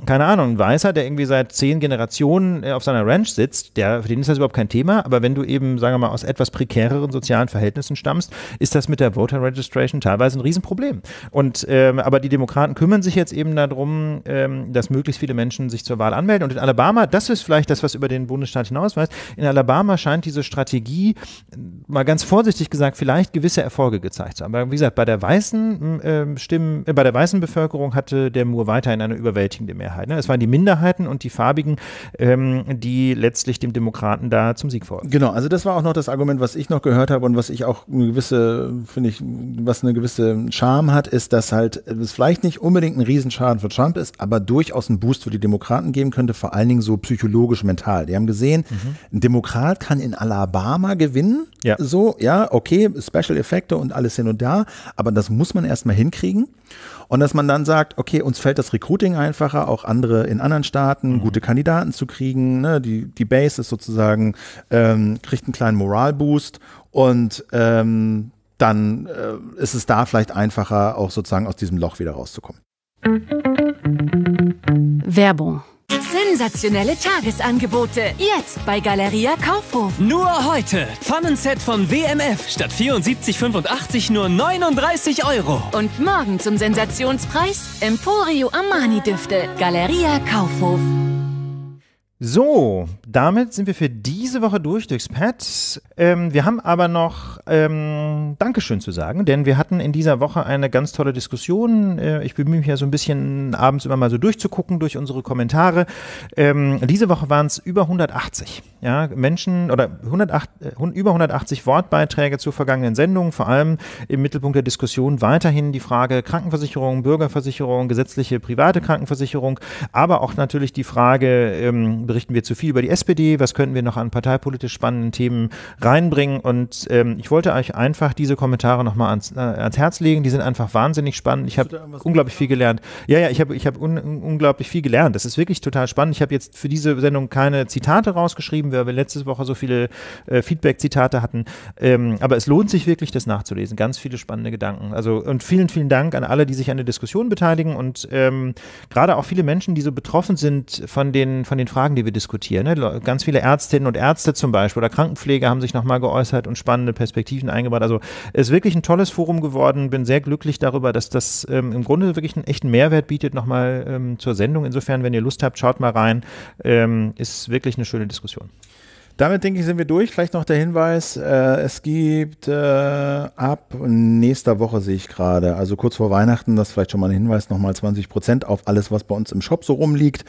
keine Ahnung, ein Weißer, der irgendwie seit zehn Generationen äh, auf seiner Ranch sitzt, der, für den ist das überhaupt kein Thema, aber wenn du eben, sagen wir mal, aus etwas prekäreren sozialen Verhältnissen stammst, ist das mit der Voter Registration teilweise ein Riesenproblem. Und, ähm, aber die Demokraten kümmern sich jetzt eben darum, ähm, dass möglichst viele Menschen sich zur Wahl anmelden. Und in Alabama, das ist vielleicht das, was über den Bundesstaat hinausweist, in Alabama scheint diese Strategie, äh, mal ganz vorsichtig gesagt, vielleicht gewisse Erfolge gezeigt zu haben. Aber wie gesagt, bei der weißen äh, Stimmen, äh, bei der weißen Bevölkerung hatte der Moore weiterhin eine überwältigende Mehrheit. Minderheit. Ne? Es waren die Minderheiten und die Farbigen, ähm, die letztlich dem Demokraten da zum Sieg folgen. Genau, also das war auch noch das Argument, was ich noch gehört habe und was ich auch eine gewisse, finde ich, was eine gewisse Charme hat, ist, dass halt es vielleicht nicht unbedingt ein Riesenschaden für Trump ist, aber durchaus ein Boost für die Demokraten geben könnte, vor allen Dingen so psychologisch mental. Die haben gesehen, mhm. ein Demokrat kann in Alabama gewinnen. Ja. So, ja, okay, Special Effekte und alles hin und da, aber das muss man erstmal hinkriegen. Und dass man dann sagt, okay, uns fällt das Recruiting einfacher, auch andere in anderen Staaten mhm. gute Kandidaten zu kriegen. Ne? Die, die Base ist sozusagen, ähm, kriegt einen kleinen Moralboost und ähm, dann äh, ist es da vielleicht einfacher, auch sozusagen aus diesem Loch wieder rauszukommen. Werbung Sensationelle Tagesangebote. Jetzt bei Galeria Kaufhof. Nur heute. Pfannenset von WMF statt 74,85 nur 39 Euro. Und morgen zum Sensationspreis Emporio Armani Düfte. Galeria Kaufhof. So, damit sind wir für diese Woche durch durchs Pad. Ähm, wir haben aber noch ähm, Dankeschön zu sagen, denn wir hatten in dieser Woche eine ganz tolle Diskussion. Äh, ich bemühe mich ja so ein bisschen abends immer mal so durchzugucken durch unsere Kommentare. Ähm, diese Woche waren es über 180 ja, Menschen oder 108, äh, über 180 Wortbeiträge zu vergangenen Sendungen. Vor allem im Mittelpunkt der Diskussion weiterhin die Frage Krankenversicherung, Bürgerversicherung, gesetzliche private Krankenversicherung, aber auch natürlich die Frage ähm, berichten wir zu viel über die SPD, was könnten wir noch an parteipolitisch spannenden Themen reinbringen. Und ähm, ich wollte euch einfach diese Kommentare nochmal ans, äh, ans Herz legen. Die sind einfach wahnsinnig spannend. Ich habe unglaublich viel gelernt. Ja, ja, ich habe ich hab un, unglaublich viel gelernt. Das ist wirklich total spannend. Ich habe jetzt für diese Sendung keine Zitate rausgeschrieben, weil wir letzte Woche so viele äh, Feedback-Zitate hatten. Ähm, aber es lohnt sich wirklich, das nachzulesen. Ganz viele spannende Gedanken. Also und vielen, vielen Dank an alle, die sich an der Diskussion beteiligen und ähm, gerade auch viele Menschen, die so betroffen sind von den, von den Fragen, die die wir diskutieren. Ne? Ganz viele Ärztinnen und Ärzte zum Beispiel oder Krankenpfleger haben sich nochmal geäußert und spannende Perspektiven eingebaut. Also ist wirklich ein tolles Forum geworden. Bin sehr glücklich darüber, dass das ähm, im Grunde wirklich einen echten Mehrwert bietet nochmal ähm, zur Sendung. Insofern, wenn ihr Lust habt, schaut mal rein. Ähm, ist wirklich eine schöne Diskussion. Damit denke ich, sind wir durch. Vielleicht noch der Hinweis: äh, Es gibt äh, ab nächster Woche, sehe ich gerade, also kurz vor Weihnachten, das ist vielleicht schon mal ein Hinweis, nochmal 20 Prozent auf alles, was bei uns im Shop so rumliegt.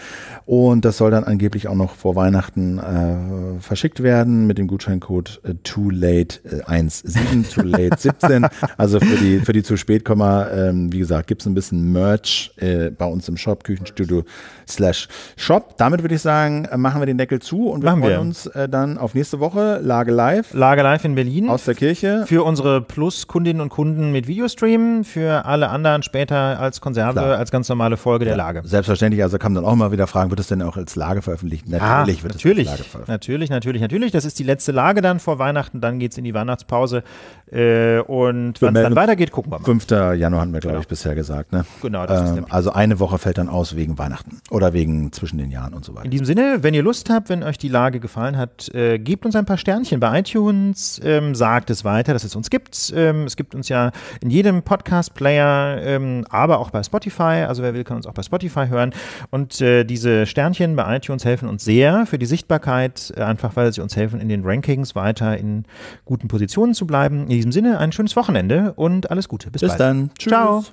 Und das soll dann angeblich auch noch vor Weihnachten äh, verschickt werden mit dem Gutscheincode äh, too late 17, äh, too late 17. also für die, für die zu spät Komma, ähm, wie gesagt, gibt es ein bisschen Merch äh, bei uns im Shop, Küchenstudio slash Shop. Damit würde ich sagen, äh, machen wir den Deckel zu und wir machen freuen wir. uns dann auf nächste Woche Lage Live. Lage Live in Berlin. Aus der Kirche. Für unsere Plus-Kundinnen und Kunden mit Videostream, für alle anderen später als Konserve, Klar. als ganz normale Folge ja. der Lage. Selbstverständlich, also kann dann auch mal wieder fragen, wird es denn auch als Lage veröffentlicht? Ah, natürlich ah, wird natürlich, es als Lage veröffentlicht. Natürlich, natürlich, natürlich. Das ist die letzte Lage dann vor Weihnachten, dann geht es in die Weihnachtspause. Äh, und wenn es dann weitergeht, gucken wir mal. 5. Januar hatten wir, glaube genau. ich, bisher gesagt. Ne? Genau, das ähm, ist Also eine Woche fällt dann aus wegen Weihnachten oder wegen zwischen den Jahren und so weiter. In diesem Sinne, wenn ihr Lust habt, wenn euch die Lage gefallen hat, äh, gebt uns ein paar Sternchen bei iTunes, ähm, sagt es weiter, dass es uns gibt. Ähm, es gibt uns ja in jedem Podcast-Player, ähm, aber auch bei Spotify. Also wer will, kann uns auch bei Spotify hören. Und äh, diese Sternchen bei iTunes helfen uns sehr für die Sichtbarkeit, äh, einfach weil sie uns helfen, in den Rankings weiter in guten Positionen zu bleiben. In diesem Sinne, ein schönes Wochenende und alles Gute. Bis, Bis bald. dann. Tschüss. Ciao.